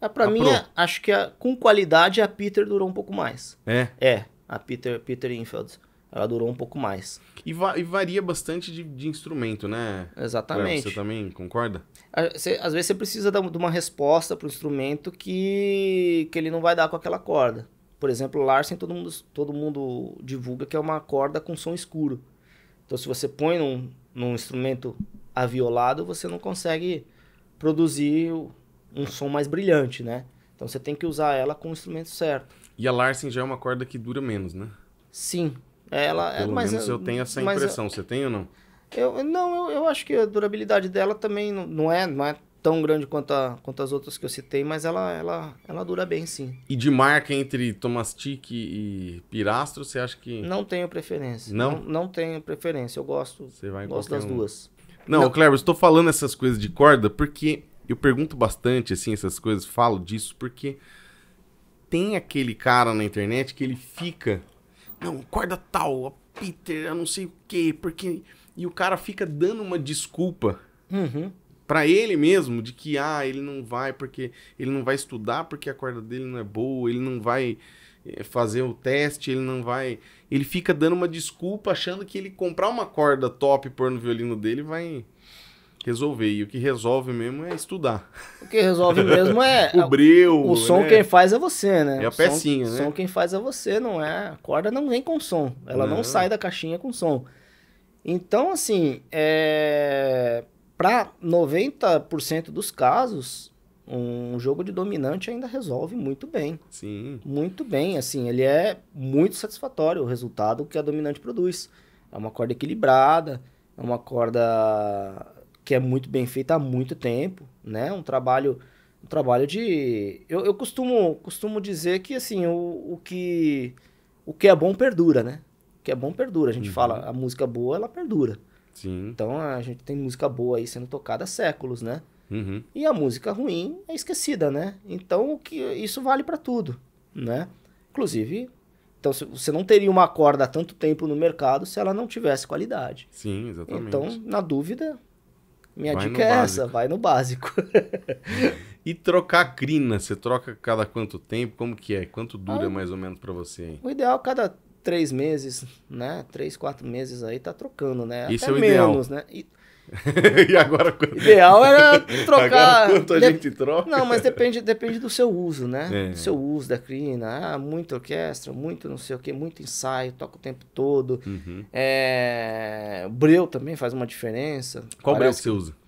É, pra a mim, Pro. acho que a, com qualidade a Peter durou um pouco mais. É? É, a Peter, Peter Infield ela durou um pouco mais. E, va e varia bastante de, de, instrumento, né? Exatamente. você também concorda? às vezes você precisa de uma resposta para o instrumento que, que ele não vai dar com aquela corda. Por exemplo, o Larsen todo mundo, todo mundo divulga que é uma corda com som escuro. Então, se você põe num, num instrumento aviolado, você não consegue produzir um som mais brilhante, né? Então, você tem que usar ela com o instrumento certo. E a Larsen já é uma corda que dura menos, né? Sim, ela, é, Pelo mas, menos eu tenho essa impressão. Você tem ou não? Eu, não, eu, eu acho que a durabilidade dela também não, não é, não é tão grande quanto, a, quanto as outras que eu citei, mas ela, ela, ela dura bem, sim. E de marca entre Tomastic e Pirastro, você acha que. Não tenho preferência. Não? Não, não tenho preferência. Eu gosto, você vai gosto das um... duas. Não, não. Cleber, estou falando essas coisas de corda porque eu pergunto bastante, assim, essas coisas, falo disso, porque tem aquele cara na internet que ele fica não, corda tal, a Peter, eu não sei o quê, porque. E o cara fica dando uma desculpa uhum. para ele mesmo de que, ah, ele não vai porque. Ele não vai estudar porque a corda dele não é boa, ele não vai eh, fazer o teste, ele não vai. Ele fica dando uma desculpa achando que ele comprar uma corda top e pôr no violino dele vai resolver. E o que resolve mesmo é estudar. O que resolve mesmo é. o breu. O som né? quem faz é você, né? É a pecinha, som, né? O som quem faz é você, não é. A corda não vem com som. Ela não, não sai da caixinha com som. Então, assim, é... para 90% dos casos, um jogo de dominante ainda resolve muito bem. Sim. Muito bem, assim, ele é muito satisfatório o resultado que a dominante produz. É uma corda equilibrada, é uma corda que é muito bem feita há muito tempo, né? Um trabalho, um trabalho de, eu, eu costumo, costumo dizer que assim o, o que, o que é bom perdura, né? O que é bom perdura. A gente uhum. fala a música boa ela perdura. Sim. Então a gente tem música boa aí sendo tocada há séculos, né? Uhum. E a música ruim é esquecida, né? Então o que isso vale para tudo, né? Inclusive, então você não teria uma corda há tanto tempo no mercado se ela não tivesse qualidade. Sim, exatamente. Então, na dúvida, minha vai dica é básico. essa, vai no básico. e trocar a crina, você troca cada quanto tempo? Como que é? Quanto dura ah, mais ou menos para você? Hein? O ideal cada três meses, né? Três, quatro meses aí tá trocando, né? Isso Até é o menos, ideal. né? E e agora quanto... ideal era trocar agora, quanto a de... gente troca não mas depende depende do seu uso né é. do seu uso da crina ah, muita orquestra muito não sei o que muito ensaio toca o tempo todo uhum. é... breu também faz uma diferença qual Parece breu que você usa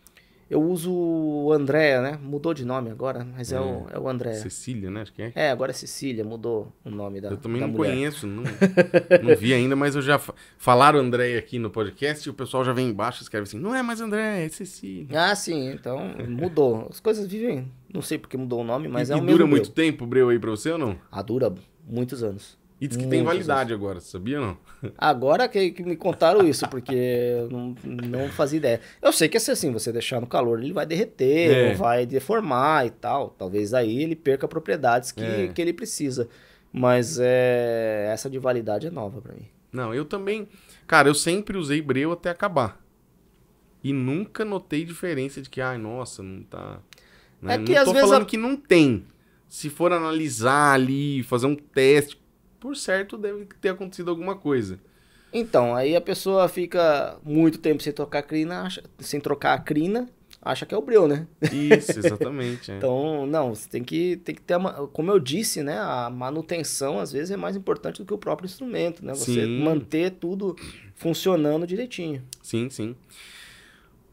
eu uso o Andréa, né? Mudou de nome agora, mas é, é o, é o Andréa. Cecília, né? Acho que é. É, agora é Cecília, mudou o nome da Eu também da não mulher. conheço, não, não vi ainda, mas eu já... Falaram Andréa aqui no podcast e o pessoal já vem embaixo e escreve assim, não é mais Andréa, é Cecília. Ah, sim, então mudou. As coisas vivem, não sei porque mudou o nome, mas e, é o e mesmo dura meu. muito tempo o Breu aí pra você ou não? Ah, dura muitos anos. E diz que tem validade agora, sabia não? Agora que, que me contaram isso, porque não, não fazia ideia. Eu sei que assim, se assim, você deixar no calor, ele vai derreter, é. vai deformar e tal. Talvez aí ele perca propriedades que, é. que ele precisa. Mas é, essa de validade é nova para mim. Não, eu também. Cara, eu sempre usei breu até acabar. E nunca notei diferença de que, ai, nossa, não tá. Né? É que não às tô vezes falando a... que não tem. Se for analisar ali, fazer um teste por certo deve ter acontecido alguma coisa. Então, aí a pessoa fica muito tempo sem tocar a crina, acha, sem trocar a crina, acha que é o breu, né? Isso, exatamente. É. então, não, você tem que, tem que ter, uma, como eu disse, né? A manutenção às vezes é mais importante do que o próprio instrumento, né? Você sim. manter tudo funcionando direitinho. Sim, sim.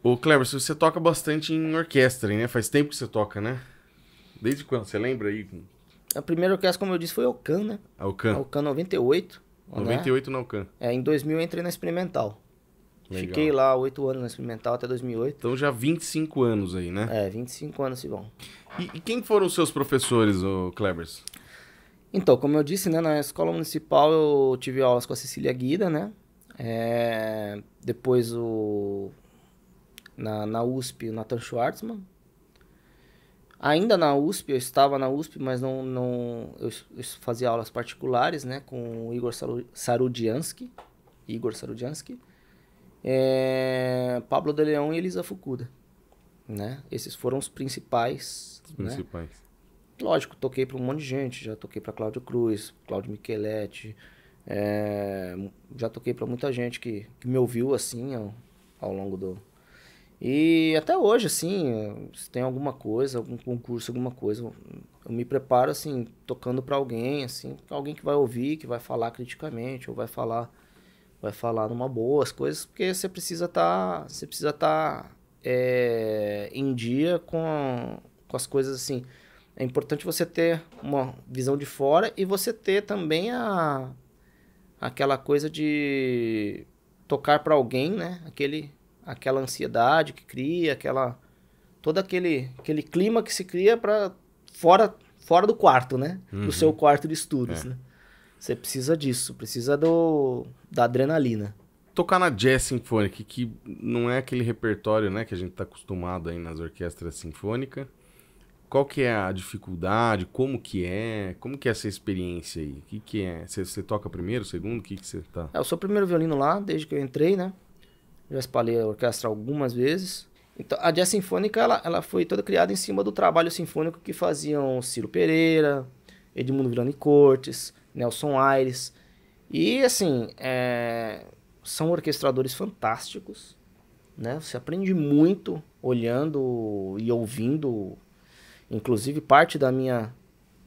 Ô, Cleber, você toca bastante em orquestra, né? Faz tempo que você toca, né? Desde quando? Você lembra aí? A primeira orquestra, como eu disse, foi a Ocan, né? A Ocan. A Ocan 98. 98 né? na Ocan. É, em 2000 eu entrei na Experimental. Legal. Fiquei lá oito anos na Experimental até 2008. Então já 25 anos aí, né? É, 25 anos, Sivão. E, e quem foram os seus professores, o Klebers? Então, como eu disse, né, na escola municipal eu tive aulas com a Cecília Guida, né? É, depois o na, na USP, o Nathan Schwartzman, Ainda na USP, eu estava na USP, mas não, não eu, eu fazia aulas particulares, né, com o Igor Sarudiansky, Igor Sarudiansky, é, Pablo de Leão e Elisa Fukuda, né? Esses foram os principais, os né? principais. Né? Lógico, toquei para um monte de gente, já toquei para Cláudio Cruz, Cláudio Micheletti, é, já toquei para muita gente que, que, me ouviu assim ao, ao longo do, e até hoje, assim, se tem alguma coisa, algum concurso, alguma coisa, eu me preparo, assim, tocando para alguém, assim, alguém que vai ouvir, que vai falar criticamente, ou vai falar vai falar numa boa as coisas, porque você precisa estar tá, você precisa estar tá, é, em dia com, com as coisas, assim. É importante você ter uma visão de fora e você ter também a, aquela coisa de tocar para alguém, né? Aquele aquela ansiedade que cria, aquela todo aquele aquele clima que se cria para fora fora do quarto, né? Uhum. Do seu quarto de estudos, é. né? Você precisa disso, precisa do da adrenalina. Tocar na jazz sinfônica, que não é aquele repertório, né, que a gente está acostumado aí nas orquestras sinfônicas. Qual que é a dificuldade? Como que é? Como que é essa experiência aí? O que que é? Você toca primeiro, segundo? O que que você tá? É, eu sou o primeiro violino lá, desde que eu entrei, né? Já espalhei a orquestra algumas vezes. Então, a Jazz Sinfônica ela, ela foi toda criada em cima do trabalho sinfônico que faziam Ciro Pereira, Edmundo Vilani Cortes, Nelson Aires. E, assim, é... são orquestradores fantásticos. Né? Você aprende muito olhando e ouvindo. Inclusive, parte da minha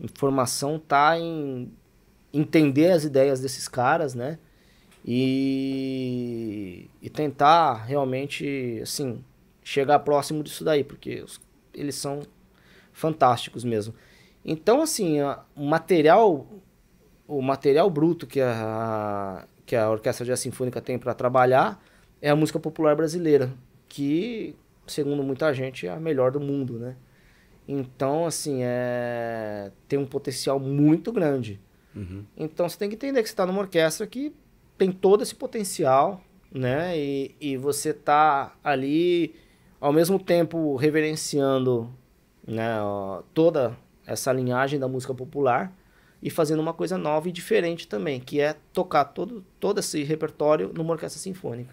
informação está em entender as ideias desses caras, né? e, e tentar realmente, assim, chegar próximo disso daí, porque eles são fantásticos mesmo. Então, assim, o material, o material bruto que a, que a Orquestra Sinfônica tem para trabalhar é a música popular brasileira, que, segundo muita gente, é a melhor do mundo, né? Então, assim, é... tem um potencial muito grande. Uhum. Então, você tem que entender que você está numa orquestra que tem todo esse potencial, né? E, e você tá ali ao mesmo tempo reverenciando né, toda essa linhagem da música popular e fazendo uma coisa nova e diferente também, que é tocar todo, todo esse repertório numa orquestra sinfônica.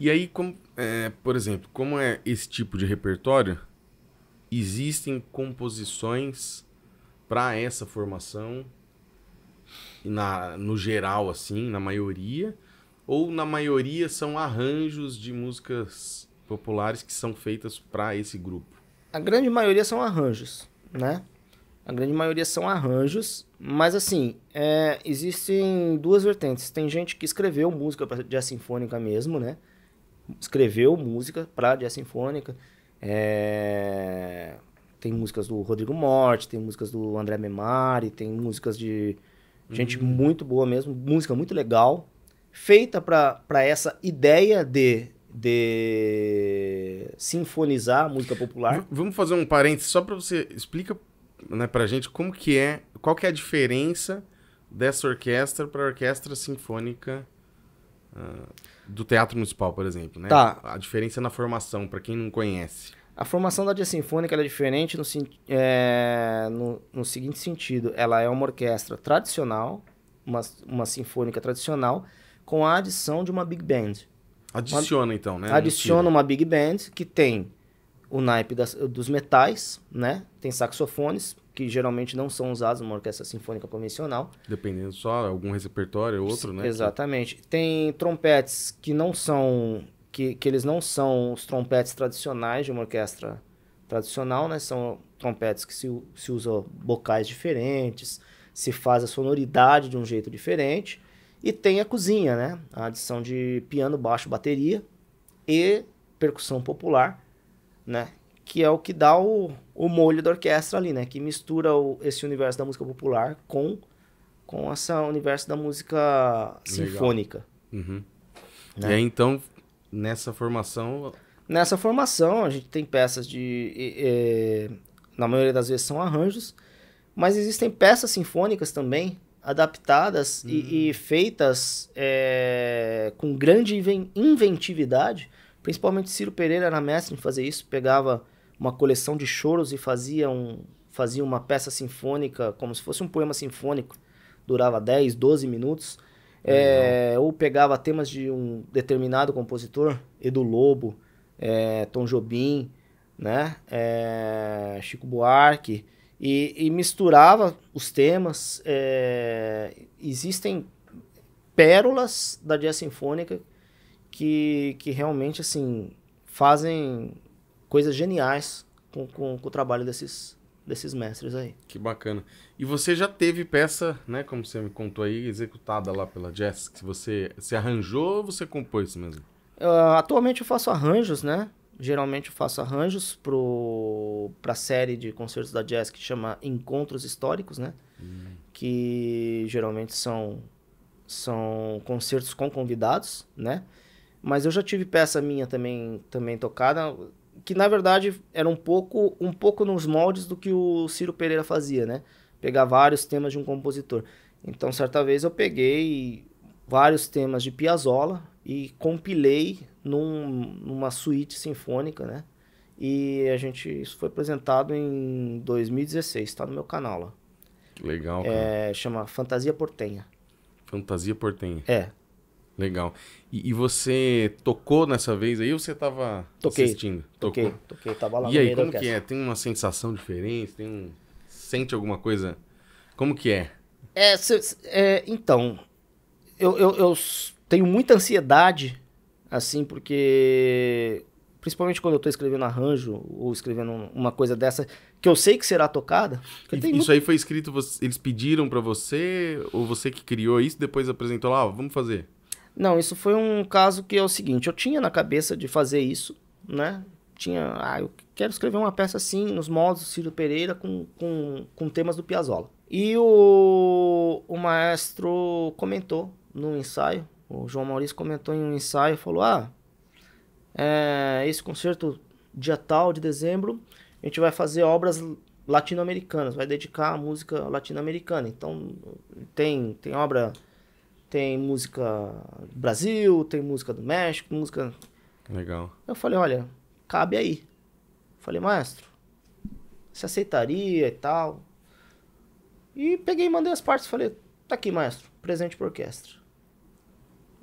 E aí, como, é, por exemplo, como é esse tipo de repertório? Existem composições para essa formação na, no geral, assim, na maioria, ou na maioria são arranjos de músicas populares que são feitas para esse grupo? A grande maioria são arranjos, né? A grande maioria são arranjos, mas assim, é, existem duas vertentes. Tem gente que escreveu música para jazz sinfônica mesmo, né? Escreveu música para jazz sinfônica. É... Tem músicas do Rodrigo Morte, tem músicas do André Memari, tem músicas de Gente uhum. muito boa mesmo, música muito legal, feita para essa ideia de, de sinfonizar a música popular. V vamos fazer um parênteses só para você explica né, para gente como que é, qual que é a diferença dessa orquestra para a orquestra sinfônica uh, do Teatro Municipal, por exemplo, né? Tá. A diferença na formação para quem não conhece. A formação da Dia Sinfônica é diferente no, é, no, no, seguinte sentido: ela é uma orquestra tradicional, uma, uma sinfônica tradicional, com a adição de uma big band. Adiciona uma, então, né? Adiciona uma big band que tem o naipe das, dos metais, né? Tem saxofones, que geralmente não são usados numa orquestra sinfônica convencional. Dependendo só algum repertório ou outro, né? Exatamente. Tem trompetes que não são que, que eles não são os trompetes tradicionais de uma orquestra tradicional, né? São trompetes que se, se usam bocais diferentes, se faz a sonoridade de um jeito diferente. E tem a cozinha, né? A adição de piano, baixo, bateria e percussão popular, né? Que é o que dá o, o molho da orquestra ali, né? Que mistura o, esse universo da música popular com com essa universo da música sinfônica. Uhum. Né? E aí, então, Nessa formação. Nessa formação, a gente tem peças de. É, na maioria das vezes são arranjos, mas existem peças sinfônicas também, adaptadas e, e, hum. feitas é, com grande inventividade. Principalmente Ciro Pereira era mestre em fazer isso, pegava uma coleção de choros e fazia, um, fazia uma peça sinfônica, como se fosse um poema sinfônico. Durava 10, 12 minutos é, ou pegava temas de um determinado compositor, Edu Lobo, é, Tom Jobim, né? É, Chico Buarque, e, e, misturava os temas. É, existem pérolas da jazz sinfônica que, que realmente assim fazem coisas geniais com, com, com o trabalho desses desses mestres aí. Que bacana. E você já teve peça, né, como você me contou aí, executada lá pela Jessica? você se arranjou ou você compôs mesmo? Uh, atualmente eu faço arranjos, né? Geralmente eu faço arranjos para a série de concertos da Jazz que chama Encontros Históricos, né? Hum. Que geralmente são, são concertos com convidados, né? Mas eu já tive peça minha também, também tocada que na verdade era um pouco, um pouco nos moldes do que o Ciro Pereira fazia, né? Pegar vários temas de um compositor. Então, certa vez eu peguei vários temas de Piazzolla e compilei num, numa suíte sinfônica, né? E a gente isso foi apresentado em 2016, está no meu canal lá. Que legal, é, cara. É, chama Fantasia Portenha. Fantasia Portenha. É, Legal. E, e, você tocou nessa vez aí ou você estava assistindo? Toquei, Tocou? toquei, tava lá E aí, como que é? Tem uma sensação diferente? Tem um... Sente alguma coisa? Como que é? É, é então, eu, eu, eu, tenho muita ansiedade, assim, porque... Principalmente quando eu estou escrevendo arranjo ou escrevendo uma coisa dessa, que eu sei que será tocada. isso muito... aí foi escrito, eles pediram para você, ou você que criou isso, depois apresentou lá, ah, vamos fazer? Não, isso foi um caso que é o seguinte, eu tinha na cabeça de fazer isso, né? Tinha, ah, eu quero escrever uma peça assim, nos modos do Ciro Pereira, com, com, com temas do Piazzolla. E o, o maestro comentou num ensaio, o João Maurício comentou em um ensaio, falou, ah, é, esse concerto dia tal de dezembro, a gente vai fazer obras latino-americanas, vai dedicar a música latino-americana. Então, tem, tem obra tem música do Brasil, tem música do México, música. Legal. Eu falei, olha, cabe aí. falei, maestro, você aceitaria e tal? E peguei e mandei as partes. Falei, tá aqui, maestro, presente pra orquestra.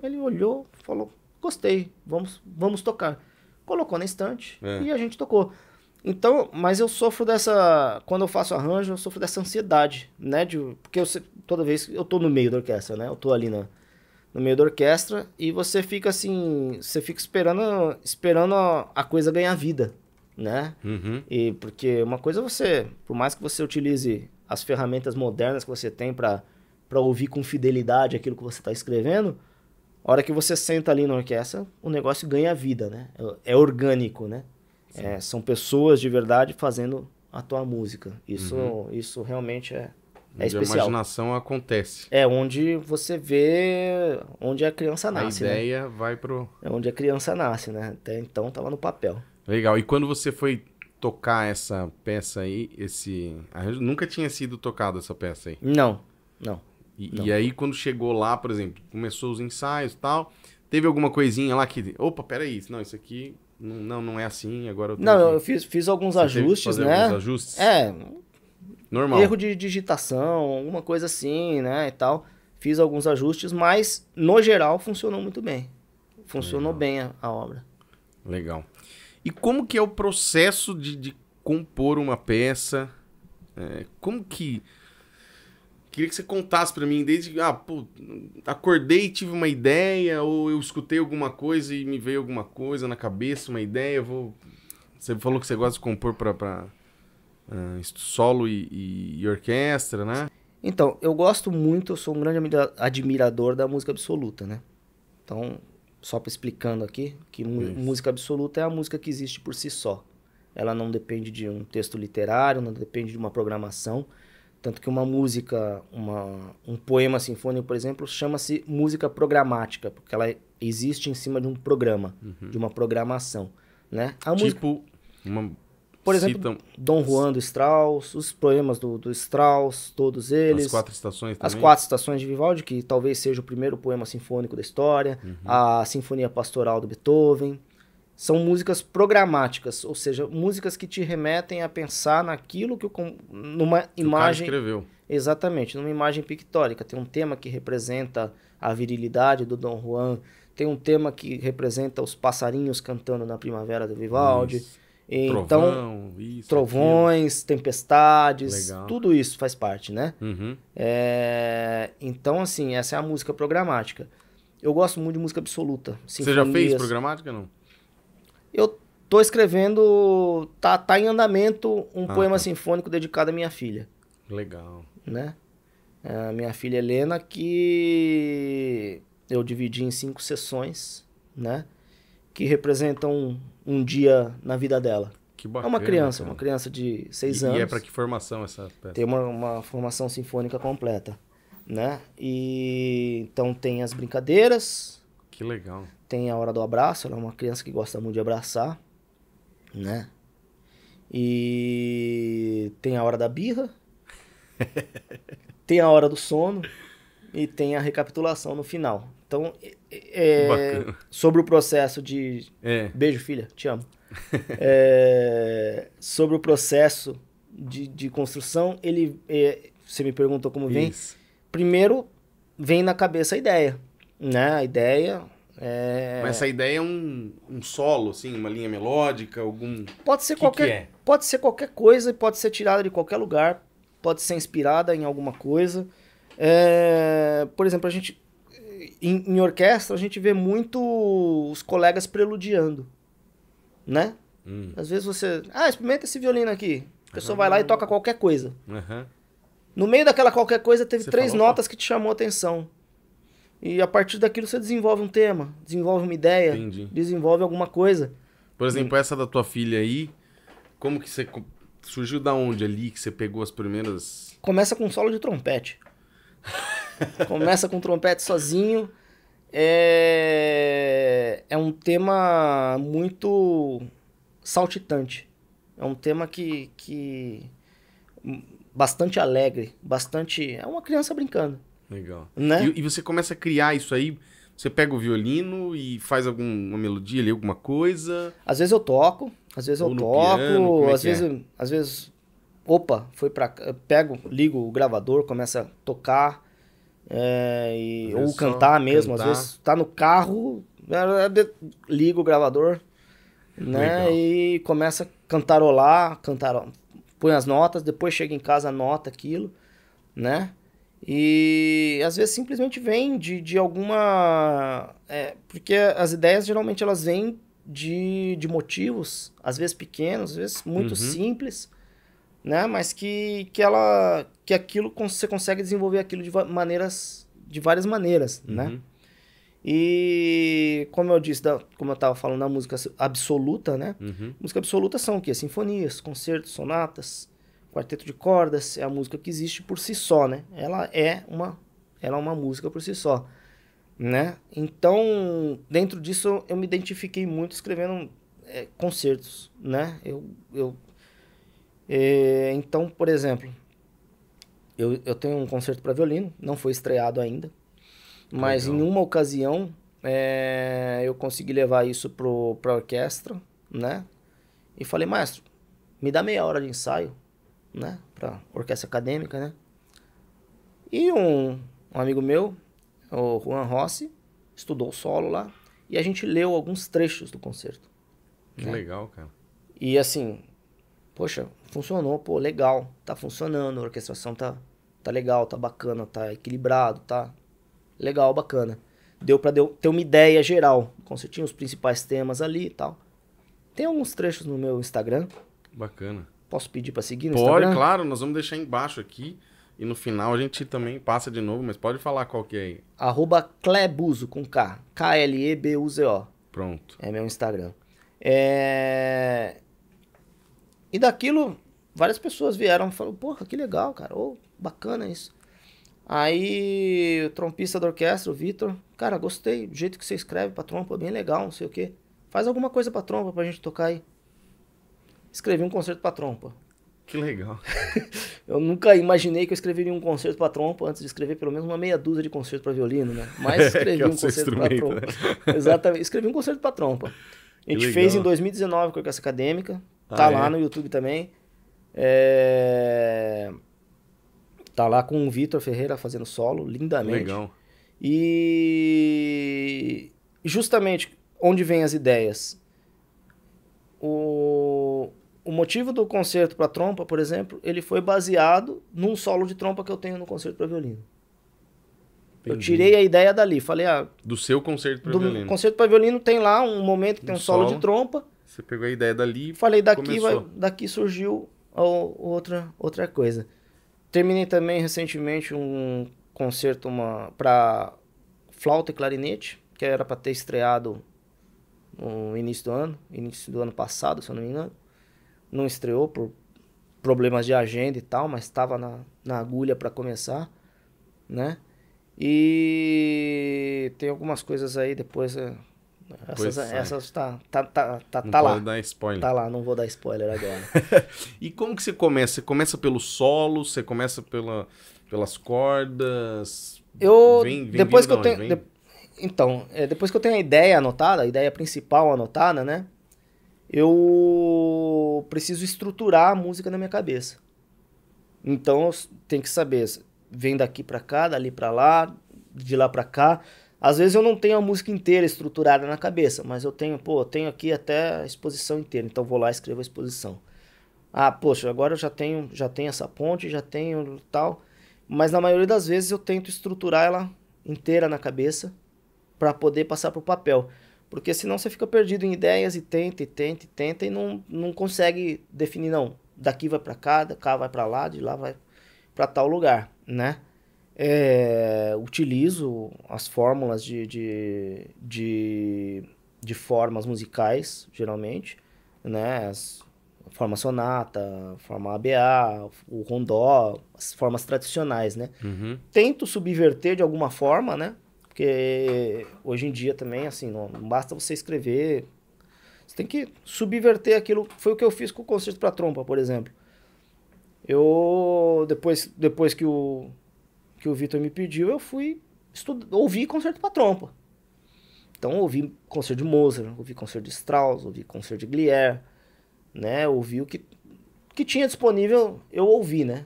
Ele olhou, falou, gostei, vamos, vamos tocar. Colocou na estante é. e a gente tocou. Então, mas eu sofro dessa. Quando eu faço arranjo, eu sofro dessa ansiedade, né? De, porque eu, toda vez eu tô no meio da orquestra, né? Eu tô ali na, no meio da orquestra e você fica assim. Você fica esperando, esperando a, a coisa ganhar vida, né? Uhum. E porque uma coisa é você. Por mais que você utilize as ferramentas modernas que você tem para ouvir com fidelidade aquilo que você está escrevendo, a hora que você senta ali na orquestra, o negócio ganha vida, né? É, é orgânico, né? É, são pessoas de verdade fazendo a tua música. Isso, uhum. isso realmente é, é onde especial. a imaginação acontece. É onde você vê onde a criança nasce. A né? ideia né? vai pro. É onde a criança nasce, né? Até então tava no papel. Legal. E quando você foi tocar essa peça aí, esse. Nunca tinha sido tocada essa peça aí? Não, não. E, não. e aí, quando chegou lá, por exemplo, começou os ensaios e tal. Teve alguma coisinha lá que. Opa, peraí, não, isso aqui não, não é assim, agora eu Não, que... eu fiz, fiz alguns Você ajustes, né? Alguns ajustes? É. Normal. Erro de digitação, alguma coisa assim, né, e tal. Fiz alguns ajustes, mas no geral funcionou muito bem. Funcionou Legal. bem a, a, obra. Legal. E como que é o processo de, de compor uma peça? É, como que Queria que você contasse para mim, desde ah, pô, acordei, tive uma ideia, ou eu escutei alguma coisa e me veio alguma coisa na cabeça, uma ideia, vou... Você falou que você gosta de compor para pra, uh, solo e, e, e, orquestra, né? Então, eu gosto muito, eu sou um grande admirador da música absoluta, né? Então, só para explicando aqui, que Isso. música absoluta é a música que existe por si só. Ela não depende de um texto literário, não depende de uma programação tanto que uma música, uma, um poema sinfônico, por exemplo, chama-se música programática, porque ela existe em cima de um programa, uhum. de uma programação, né? A tipo, música, uma... por exemplo, Citam... Dom Juan do Strauss, os poemas do, do Strauss, todos eles. As quatro estações também. As quatro estações de Vivaldi, que talvez seja o primeiro poema sinfônico da história, uhum. a Sinfonia Pastoral do Beethoven, são músicas programáticas, ou seja, músicas que te remetem a pensar naquilo que o numa imagem o cara escreveu. Exatamente, numa imagem pictórica. Tem um tema que representa a virilidade do Dom Juan, tem um tema que representa os passarinhos cantando na primavera do Vivaldi. Isso. Então, Trovão, isso, trovões, aquilo. tempestades, Legal. tudo isso faz parte, né? Uhum. É... então, assim, essa é a música programática. Eu gosto muito de música absoluta. Você já fez programática, não? eu tô escrevendo, tá, tá em andamento um ah, tá. poema tá. sinfônico dedicado à minha filha. Legal. Né? É, a minha filha Helena, que eu dividi em cinco sessões, né? Que representam um, um dia na vida dela. Que bacana, é uma criança, cara. uma criança de seis e, anos. E é para que formação essa peça? Tem uma, uma formação sinfônica completa, né? E então tem as brincadeiras. Que legal. Tem a hora do abraço, ela é uma criança que gosta muito de abraçar, né? E tem a hora da birra, tem a hora do sono e tem a recapitulação no final. Então, é, sobre o processo de. É. Beijo, filha, te amo. é, sobre o processo de, de construção, ele. É, você me perguntou como vem. Isso. Primeiro, vem na cabeça a ideia. Né? A ideia, é... Mas essa ideia é um, um solo, assim, uma linha melódica, algum. Pode ser que qualquer. Que é? Pode ser qualquer coisa e pode ser tirada de qualquer lugar. Pode ser inspirada em alguma coisa. É... Por exemplo, a gente. Em, em, orquestra, a gente vê muito os colegas preludiando. Né? Hum. Às vezes você. Ah, experimenta esse violino aqui. A pessoa uhum. vai lá e toca qualquer coisa. Uhum. No meio daquela qualquer coisa, teve você três falou, notas que te chamou a atenção. E a partir daquilo você desenvolve um tema, desenvolve uma ideia, Entendi. desenvolve alguma coisa. Por exemplo, e... essa da tua filha aí, como que você surgiu da onde ali que você pegou as primeiras? Começa com solo de trompete. Começa com trompete sozinho. É é um tema muito saltitante. É um tema que que hum, bastante alegre, bastante é uma criança brincando. Legal. Né? E, e, você começa a criar isso aí. Você pega o violino e faz alguma melodia ali, alguma coisa. Às vezes eu toco, às vezes Ou eu toco, piano, é às, é? vezes, é? às vezes. Opa, foi pra. Eu pego, ligo o gravador, começa a tocar. É, e, ou cantar mesmo, cantar. às vezes tá no carro, é, é, liga o gravador, né? Legal. E começa a cantarolar, cantar, põe as notas, depois chega em casa, anota aquilo, né? E às vezes simplesmente vem de, de alguma. É, porque as ideias geralmente elas vêm de, de motivos, às vezes pequenos, às vezes muito uhum. simples, né? Mas que, que ela. que aquilo você consegue desenvolver aquilo de maneiras. de várias maneiras, né? uhum. né? E como eu disse, da, como eu estava falando da música absoluta, né? Uhum. Música absoluta são o quê? Sinfonias, concertos, sonatas, Quarteto de cordas é a música que existe por si só, né? Ela é uma, ela é uma música por si só, né? Então, dentro disso, eu me identifiquei muito escrevendo é, concertos, né? Eu, eu é, então, por exemplo, eu, eu tenho um concerto para violino, não foi estreado ainda, mas Legal. em uma ocasião é, eu consegui levar isso para a orquestra, né? E falei, maestro, me dá meia hora de ensaio né? Pra orquestra acadêmica, né? E um, um amigo meu, o Juan Rossi, estudou solo lá. E a gente leu alguns trechos do concerto. Que né? legal, cara. E assim, poxa, funcionou, pô, legal. Tá funcionando, a orquestração tá, tá legal, tá bacana, tá equilibrado, tá legal, bacana. Deu pra deu, ter uma ideia geral. Concertinho, os principais temas ali e tal. Tem alguns trechos no meu Instagram. Bacana. Posso pedir para seguir no pode, Instagram? Pode, claro. Nós vamos deixar embaixo aqui. E no final a gente também passa de novo, mas pode falar qual que é aí. Arroba Klebuzo, com K. K-L-E-B-U-Z-O. Pronto. É meu Instagram. É... E daquilo, várias pessoas vieram e falaram, porra, que legal, cara. Oh, bacana isso. Aí o trompista da orquestra, o Vitor, cara, gostei do jeito que você escreve pra trompa, bem legal, não sei o quê. Faz alguma coisa pra trompa pra gente tocar aí escrevi um concerto para trompa. Que legal. eu nunca imaginei que eu escreveria um concerto para trompa antes de escrever pelo menos uma meia dúzia de concertos para violino, né? Mas escrevi é, um concerto para trompa. Né? Exatamente. Escrevi um concerto para trompa. A gente fez em 2019 com a Orquestra Acadêmica. Ah, tá é? lá no YouTube também. É... Tá lá com o Vitor Ferreira fazendo solo, lindamente. Legal. E justamente onde vem as ideias? O o motivo do concerto para trompa, por exemplo, ele foi baseado num solo de trompa que eu tenho no concerto para violino. Entendi. Eu tirei a ideia dali, falei ah, do seu concerto para violino. Concerto para violino tem lá um momento que tem um, um solo, solo, de trompa. Você pegou a ideia dali. Falei daqui vai, daqui surgiu outra outra coisa. Terminei também recentemente um concerto para flauta e clarinete, que era para ter estreado no início do ano, início do ano passado, se eu não me engano não estreou por problemas de agenda e tal, mas estava na, na agulha para começar, né? E tem algumas coisas aí depois. É, essas, é. essas tá, tá, tá, tá, não tá lá. dar spoiler. Tá lá, não vou dar spoiler agora. e como que você começa? Você começa pelo solo, você começa pela, pelas cordas? Eu. Vem, vem depois que eu tenho. De, então, é, depois que eu tenho a ideia anotada, a ideia principal anotada, né? eu preciso estruturar a música na minha cabeça. Então eu tenho que saber, vem daqui para cá, dali para lá, de lá para cá. Às vezes eu não tenho a música inteira estruturada na cabeça, mas eu tenho, pô, eu tenho aqui até a exposição inteira, então vou lá e escrevo a exposição. Ah, poxa, agora eu já tenho, já tenho essa ponte, já tenho tal, mas na maioria das vezes eu tento estruturar ela inteira na cabeça para poder passar para o papel. Porque senão você fica perdido em ideias e tenta, e tenta, e tenta, e não, não consegue definir, não. Daqui vai para cá, da cá vai para lá, de lá vai para tal lugar, né? É, utilizo as fórmulas de, de, de, de, formas musicais, geralmente, né? As, forma sonata, forma ABA, o rondó, as formas tradicionais, né? Uhum. Tento subverter de alguma forma, né? Porque hoje em dia também, assim, não, não basta você escrever. Você tem que subverter aquilo. Foi o que eu fiz com o Concerto para Trompa, por exemplo. Eu, depois, depois que o, que o Vitor me pediu, eu fui estudo, ouvi concerto para trompa. Então ouvi concerto de Mozart, ouvi concerto de Strauss, ouvi concerto de Glier, né? Ouvi o que que tinha disponível, eu ouvi, né?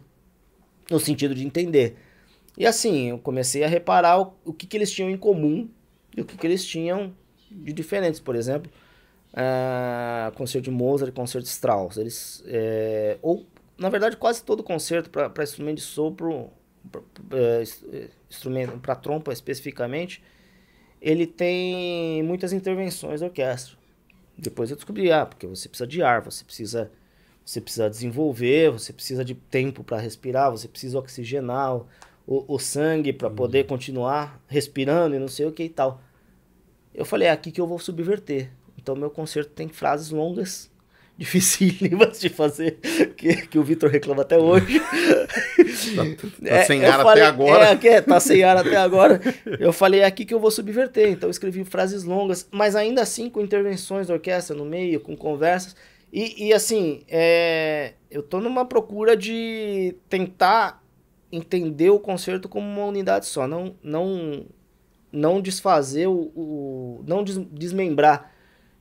No sentido de entender. E assim, eu comecei a reparar o, o que, que eles tinham em comum e o que, que eles tinham de diferentes. Por exemplo, uh, concerto de Mozart e concerto de Strauss. Eles, é, ou, na verdade, quase todo concerto para instrumento de sopro, eh, eh, instrumento para trompa especificamente, ele tem muitas intervenções da orquestra. Depois eu descobri, ah, porque você precisa de ar, você precisa você precisa desenvolver, você precisa de tempo para respirar, você precisa oxigenar, o, o sangue para uhum. poder continuar respirando e não sei o que e tal. Eu falei, é aqui que eu vou subverter. Então meu concerto tem frases longas, dificílimas de fazer, que, que o Vitor reclama até hoje. tá, tá é, sem é, ar falei, até agora. É, tá sem ar até agora. Eu falei, é aqui que eu vou subverter. Então eu escrevi frases longas, mas ainda assim com intervenções da orquestra no meio, com conversas. E, e assim, é, eu tô numa procura de tentar entendeu o concerto como uma unidade só, não não não desfazer o, o não des, desmembrar.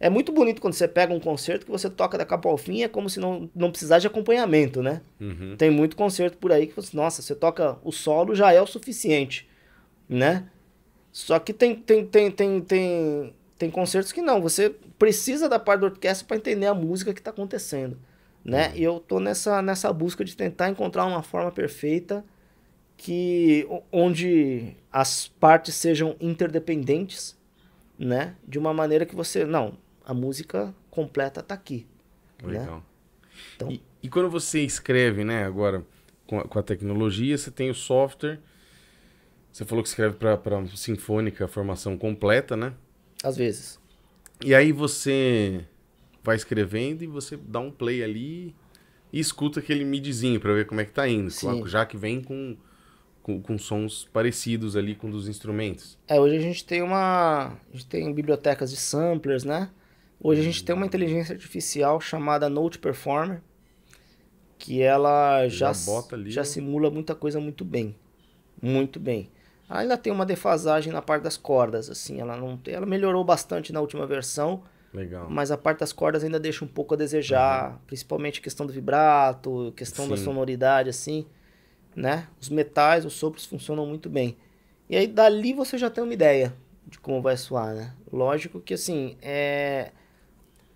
É muito bonito quando você pega um concerto que você toca da capa ao fim, é como se não, não precisasse de acompanhamento, né? Uhum. Tem muito concerto por aí que você, nossa, você toca o solo já é o suficiente, né? Só que tem tem tem tem tem, tem concertos que não, você precisa da parte da orquestra para entender a música que está acontecendo, né? Uhum. E eu tô nessa nessa busca de tentar encontrar uma forma perfeita que onde as partes sejam interdependentes, né? De uma maneira que você não, a música completa está aqui. Né? Legal. Né? Então, e, e, quando você escreve, né? Agora com a, com a, tecnologia, você tem o software. Você falou que escreve para sinfônica, formação completa, né? Às vezes. E aí você vai escrevendo e você dá um play ali e escuta aquele midzinho para ver como é que tá indo, Sim. já que vem com com, com, sons parecidos ali com dos instrumentos. É, hoje a gente tem uma. A gente tem bibliotecas de samplers, né? Hoje a gente tem uma inteligência artificial chamada Note Performer, que ela já, já, ali, já né? simula muita coisa muito bem. Muito bem. Ela ainda tem uma defasagem na parte das cordas, assim, ela não tem, ela melhorou bastante na última versão. Legal. Mas a parte das cordas ainda deixa um pouco a desejar, uhum. principalmente questão do vibrato, questão Sim. da sonoridade, assim né? Os metais, os sopros funcionam muito bem. E aí dali você já tem uma ideia de como vai soar, né? Lógico que assim, é...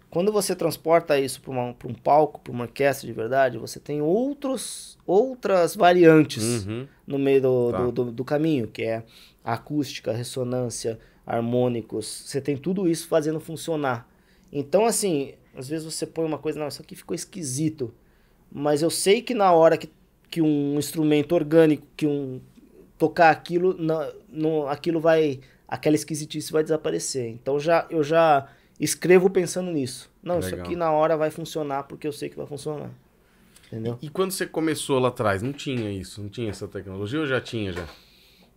quando você transporta isso para um palco, para uma orquestra de verdade, você tem outros, outras variantes uhum. no meio do, tá. do, do, do, caminho, que é a acústica, a ressonância, harmônicos, você tem tudo isso fazendo funcionar. Então assim, às vezes você põe uma coisa, não, isso aqui ficou esquisito, mas eu sei que na hora que que um instrumento orgânico, que um tocar aquilo, não, não, aquilo vai, aquela esquisitice vai desaparecer. Então já eu já escrevo pensando nisso. Não, Legal. isso aqui na hora vai funcionar porque eu sei que vai funcionar. Entendeu? E, e, quando você começou lá atrás, não tinha isso, não tinha essa tecnologia ou já tinha já?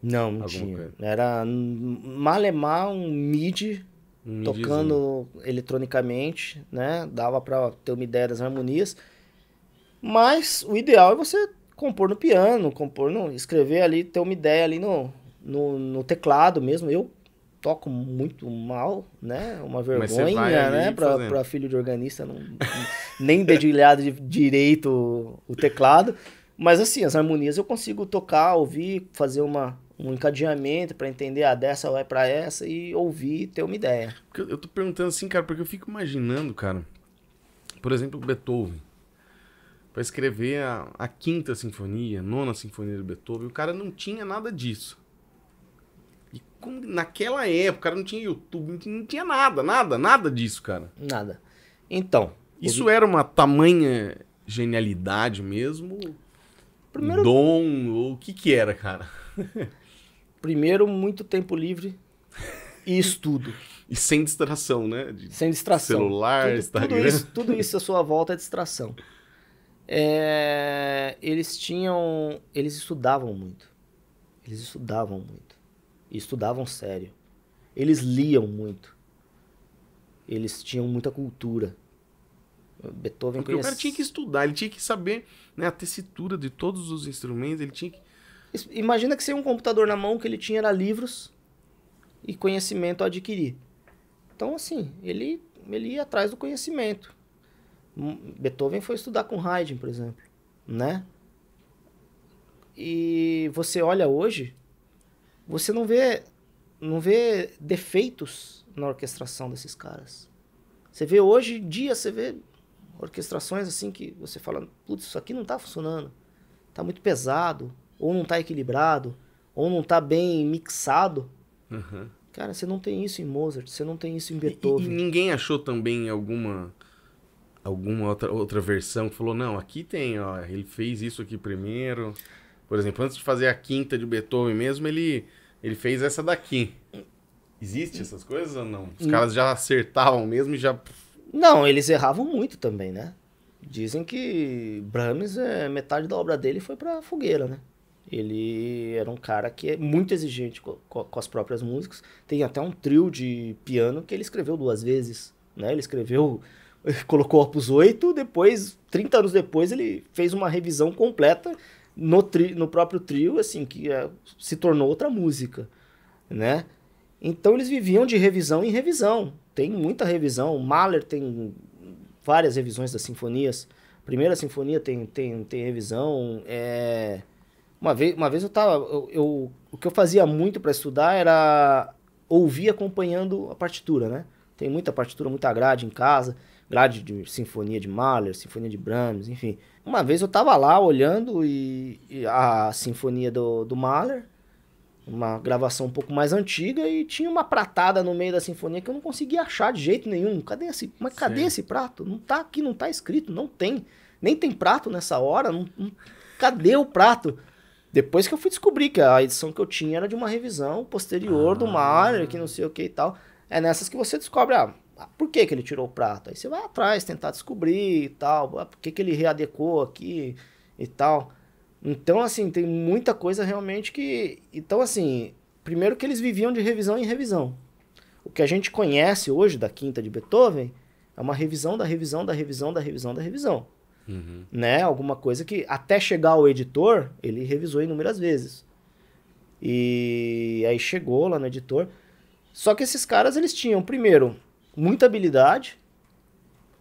Não, não Alguma tinha. Coisa? Era malemar um MIDI um tocando eletronicamente, né? Dava para ter uma ideia das harmonias. Mas o ideal é você compor no piano, compor no, escrever ali, ter uma ideia ali no, no, no teclado mesmo. Eu toco muito mal, né? Uma vergonha, né? Pra, filho de organista, não, nem dedilhado de direito o teclado. Mas assim, as harmonias eu consigo tocar, ouvir, fazer uma, um encadeamento para entender a ah, dessa vai para essa e ouvir e ter uma ideia. eu tô perguntando assim, cara, porque eu fico imaginando, cara. Por exemplo, Beethoven para escrever a, a, quinta sinfonia, a nona sinfonia de Beethoven. O cara não tinha nada disso. E como, naquela época, o cara não tinha YouTube, não tinha, não tinha nada, nada, nada disso, cara. Nada. Então. Isso ouvi... era uma tamanha genialidade mesmo? Primeiro... Dom, ou o que que era, cara? Primeiro, muito tempo livre e estudo. E sem distração, né? De sem distração. Celular, tudo, Instagram. Tudo isso, tudo isso à sua volta é distração. É, eles tinham. Eles estudavam muito. Eles estudavam muito. E estudavam sério. Eles liam muito. Eles tinham muita cultura. Beethoven Porque conhece... o cara tinha que estudar, ele tinha que saber né, a tessitura de todos os instrumentos, ele tinha que... Imagina que sem um computador na mão, que ele tinha era livros e conhecimento a adquirir. Então, assim, ele, ele ia atrás do conhecimento. Hum, Beethoven foi estudar com Haydn, por exemplo, né? E você olha hoje, você não vê não vê defeitos na orquestração desses caras. Você vê hoje em dia, você vê orquestrações assim que você fala, putz, isso aqui não está funcionando. está muito pesado, ou não está equilibrado, ou não está bem mixado. Uhum. Cara, você não tem isso em Mozart, você não tem isso em Beethoven. E, e ninguém achou também alguma alguma outra, outra versão que falou, não, aqui tem, ó, ele fez isso aqui primeiro. Por exemplo, antes de fazer a quinta de Beethoven mesmo, ele, ele fez essa daqui. Existe hum. essas coisas ou não? Os hum. caras já acertavam mesmo e já. Não, eles erravam muito também, né? Dizem que Brahms, é, metade da obra dele foi pra fogueira, né? Ele era um cara que é muito exigente com, com as próprias músicas. Tem até um trio de piano que ele escreveu duas vezes, né? Ele escreveu colocou Opus 8, depois, 30 anos depois, ele fez uma revisão completa no, tri, no próprio trio, assim, que é, se tornou outra música, né? Então eles viviam de revisão em revisão. Tem muita revisão. Mahler tem várias revisões das sinfonias. Primeira sinfonia tem, tem, tem revisão. É... Uma, vez, uma vez eu tava. Eu, eu o que eu fazia muito para estudar era ouvir acompanhando a partitura, né? Tem muita partitura, muita grade em casa grade de sinfonia de Mahler, sinfonia de Brahms, enfim. Uma vez eu estava lá olhando e, e a sinfonia do, do Mahler, uma gravação um pouco mais antiga e tinha uma pratada no meio da sinfonia que eu não conseguia achar de jeito nenhum. Cadê esse, mas cadê esse prato? Não tá aqui, não tá escrito, não tem. Nem tem prato nessa hora, não, não, cadê o prato? Depois que eu fui descobrir que a edição que eu tinha era de uma revisão posterior ah. do Mahler, que não sei o que e tal. É nessas que você descobre, ah, ah, por que, que ele tirou o prato? Aí você vai atrás tentar descobrir e tal. Ah, por que, que ele readecou aqui e tal. Então, assim, tem muita coisa realmente que. Então, assim, primeiro que eles viviam de revisão em revisão. O que a gente conhece hoje da quinta de Beethoven é uma revisão da revisão da revisão da revisão da revisão. Uhum. Né? Alguma coisa que, até chegar ao editor, ele revisou inúmeras vezes. E aí chegou lá no editor. Só que esses caras, eles tinham, primeiro, muita habilidade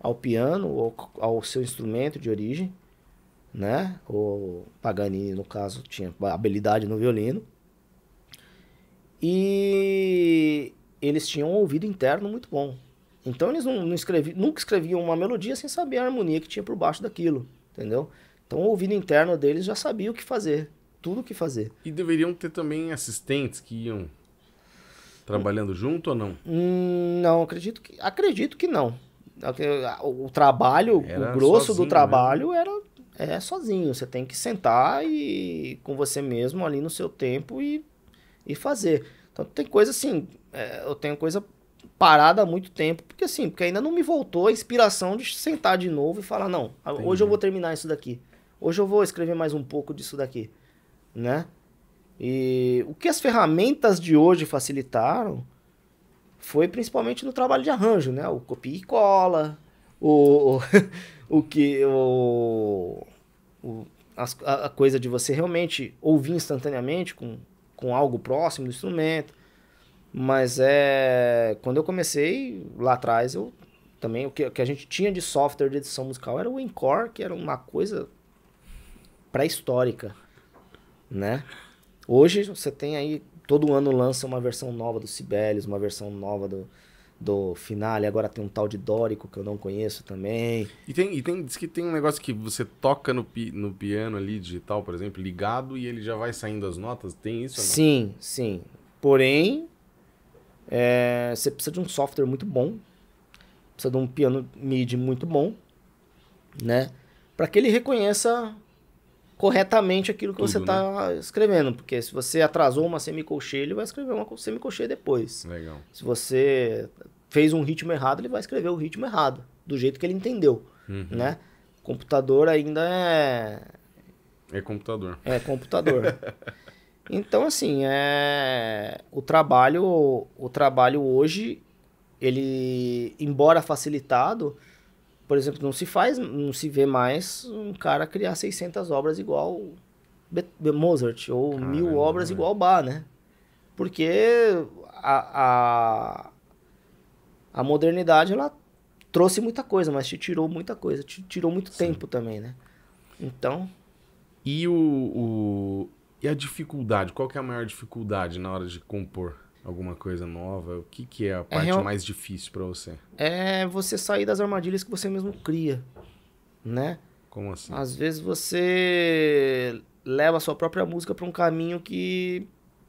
ao piano, ou ao seu instrumento de origem, né? O Paganini, no caso, tinha habilidade no violino. E eles tinham um ouvido interno muito bom. Então eles não, não escrevi, nunca escreviam uma melodia sem saber a harmonia que tinha por baixo daquilo, entendeu? Então o ouvido interno deles já sabia o que fazer, tudo o que fazer. E deveriam ter também assistentes que iam Trabalhando junto ou não? Hum, não, acredito que, acredito que não. O trabalho, era o grosso sozinho, do né? trabalho né? era é sozinho. Você tem que sentar e com você mesmo ali no seu tempo e, e fazer. Então tem coisa assim, é, eu tenho coisa parada há muito tempo, porque assim, porque ainda não me voltou a inspiração de sentar de novo e falar, não, Entendi. hoje eu vou terminar isso daqui. Hoje eu vou escrever mais um pouco disso daqui, né? E o que as ferramentas de hoje facilitaram foi principalmente no trabalho de arranjo, né? O copia e cola, o, o, o que o, o a, a, coisa de você realmente ouvir instantaneamente com, com algo próximo do instrumento. Mas é quando eu comecei lá atrás, eu também o que, o que a gente tinha de software de edição musical era o Encore, que era uma coisa pré-histórica, né? Hoje você tem aí, todo ano lança uma versão nova do Sibelius, uma versão nova do, do Finale, agora tem um tal de Dórico que eu não conheço também. E tem, e tem diz que tem um negócio que você toca no, pi, no piano ali digital, por exemplo, ligado e ele já vai saindo as notas, tem isso? Sim, sim. Porém, é, você precisa de um software muito bom, precisa de um piano MIDI muito bom, né? Para que ele reconheça corretamente aquilo que Tudo, você está né? escrevendo. Porque se você atrasou uma semicolcheia, ele vai escrever uma semicolcheia depois. Legal. Se você fez um ritmo errado, ele vai escrever o ritmo errado, do jeito que ele entendeu, uhum. né? Computador ainda é... É computador. É computador. então, assim, é... o trabalho o trabalho hoje, ele, embora facilitado, por exemplo, não se faz, não se vê mais um cara criar 600 obras igual Mozart, ou Caramba. mil obras né? igual Bach, né? Porque a, a, a, modernidade, ela trouxe muita coisa, mas te tirou muita coisa, te tirou muito Sim. tempo também, né? Então... E o, o... E a dificuldade? Qual que é a maior dificuldade na hora de compor? alguma coisa nova? O que, que é a é parte é real... mais difícil para você? É você sair das armadilhas que você mesmo cria, né? Como assim? Às vezes você leva a sua própria música para um caminho que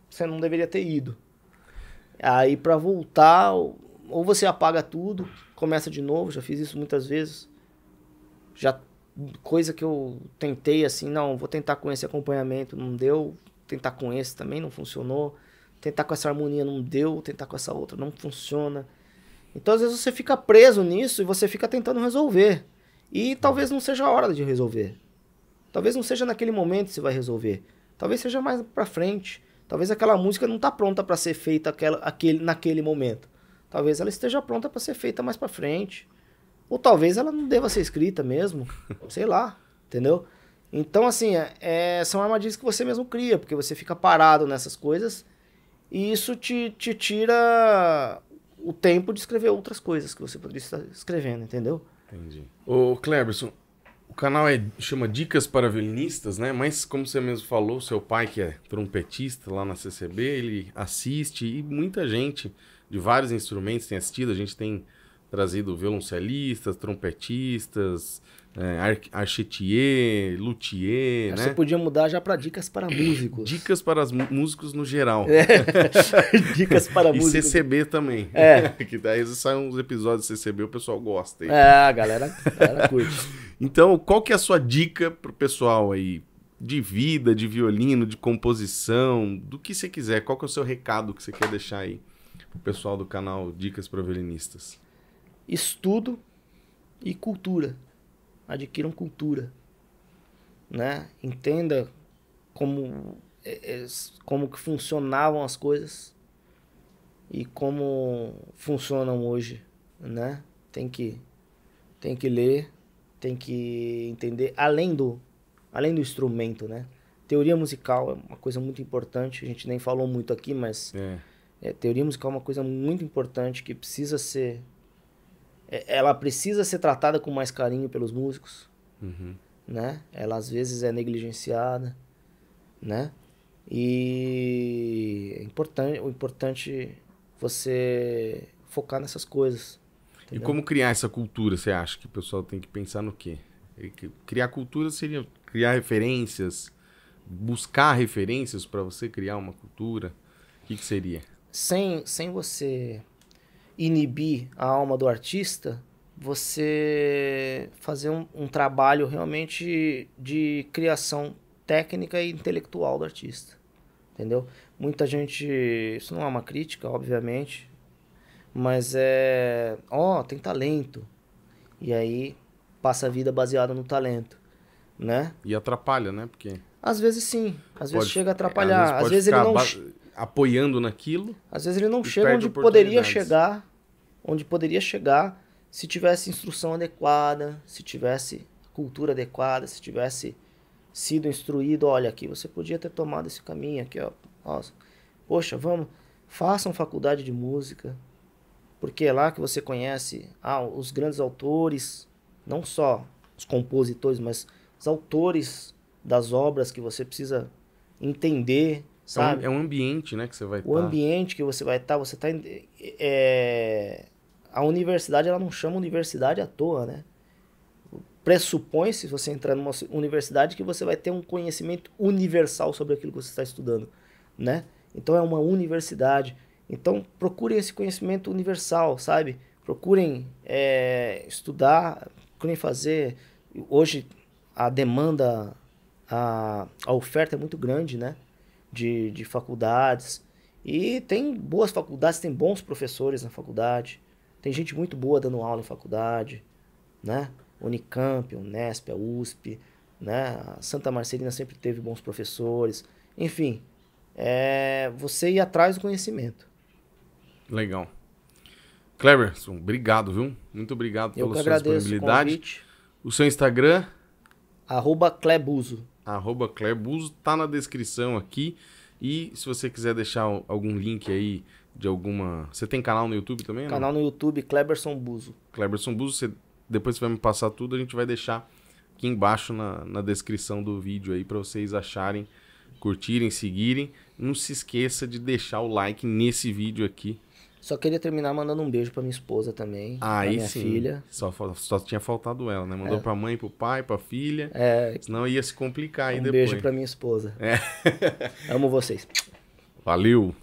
você não deveria ter ido. Aí para voltar, ou você apaga tudo, começa de novo, já fiz isso muitas vezes. Já coisa que eu tentei assim, não, vou tentar com esse acompanhamento, não deu, tentar com esse também não funcionou. Tentar com essa harmonia não deu, tentar com essa outra não funciona. Então, às vezes, você fica preso nisso e você fica tentando resolver. E talvez não seja a hora de resolver. Talvez não seja naquele momento que você vai resolver. Talvez seja mais pra frente. Talvez aquela música não tá pronta para ser feita aquela, aquele, naquele momento. Talvez ela esteja pronta para ser feita mais pra frente. Ou talvez ela não deva ser escrita mesmo. Sei lá, entendeu? Então, assim, é, é, são armadilhas que você mesmo cria, porque você fica parado nessas coisas e isso te, te tira o tempo de escrever outras coisas que você poderia estar escrevendo, entendeu? Entendi. Ô, Cleberson, o canal é, chama Dicas para Violinistas, né? Mas, como você mesmo falou, seu pai, que é trompetista lá na CCB, ele assiste e muita gente de vários instrumentos tem assistido. A gente tem trazido violoncelistas, trompetistas, é, ar archetier, luthier, né? Você né? podia mudar já para dicas para músicos. Dicas para músicos no geral. É. Dicas para e músicos. E CCB também. É. que daí saem uns episódios de CCB, o pessoal gosta. Aí. É, a galera, a galera curte. então, qual que é a sua dica pro pessoal aí? De vida, de violino, de composição, do que você quiser. Qual que é o seu recado que você quer deixar aí pro pessoal do canal Dicas para Violinistas? estudo e cultura. Adquiram cultura, né? Entenda como é, é, como que funcionavam as coisas e como funcionam hoje, né? Tem que tem que ler, tem que entender além do além do instrumento, né? Teoria musical é uma coisa muito importante, a gente nem falou muito aqui, mas é. É, teoria musical é uma coisa muito importante que precisa ser é, ela precisa ser tratada com mais carinho pelos músicos, uhum. né? Ela às vezes é negligenciada, né? E é importante, o importante você focar nessas coisas. Entendeu? E como criar essa cultura? Você acha que o pessoal tem que pensar no quê? Criar cultura seria criar referências, buscar referências para você criar uma cultura. O que, que seria? Sem, sem você inibir a alma do artista você fazer um, um trabalho realmente de criação técnica e intelectual do artista. Entendeu? Muita gente. Isso não é uma crítica, obviamente. Mas é. Ó, oh, tem talento. E aí passa a vida baseada no talento. Né? E atrapalha, né? Porque. Às vezes sim. Às pode, vezes chega a atrapalhar. Às vezes, às vezes ele não. Apoiando naquilo. Às vezes ele não chega onde poderia chegar onde poderia chegar se tivesse instrução adequada, se tivesse cultura adequada, se tivesse sido instruído, olha aqui, você podia ter tomado esse caminho aqui, ó. Nossa. Poxa, vamos, façam faculdade de música, porque é lá que você conhece ah, os grandes autores, não só os compositores, mas os autores das obras que você precisa entender, sabe? É um, é um ambiente, né, que você vai estar. O tá. ambiente que você vai estar, tá, você está é, eh, a universidade ela não chama universidade à toa, né? Pressupõe, se você entrar numa universidade, que você vai ter um conhecimento universal sobre aquilo que você está estudando, né? Então é uma universidade. Então procurem esse conhecimento universal, sabe? Procurem é, estudar, procurem fazer. Hoje a demanda, a, a oferta é muito grande, né? De, de faculdades. E tem boas faculdades, tem bons professores na faculdade. Tem gente muito boa dando aula em faculdade, né? Unicamp, Unesp, a USP, né? Santa Marcelina sempre teve bons professores. Enfim, é você ir atrás do conhecimento. Legal. Cleberson, obrigado, viu? Muito obrigado Eu pela sua disponibilidade. O, o, seu Instagram? Arroba Clebuso. Arroba Clebuso, tá na descrição aqui. E se você quiser deixar algum link aí de alguma. Você tem canal no YouTube também? Canal não? no YouTube, Kleberson Buzo. Kleberson Buzo, você... depois você vai me passar tudo, a gente vai deixar aqui embaixo na, na descrição do vídeo aí para vocês acharem, curtirem, seguirem. Não se esqueça de deixar o like nesse vídeo aqui. Só queria terminar mandando um beijo para minha esposa também, Aí minha sim. filha. Só, só tinha faltado ela, né? Mandou é. para mãe, para o pai, para a filha. É. Senão ia se complicar um aí depois. Um beijo para minha esposa. É. Amo vocês. Valeu.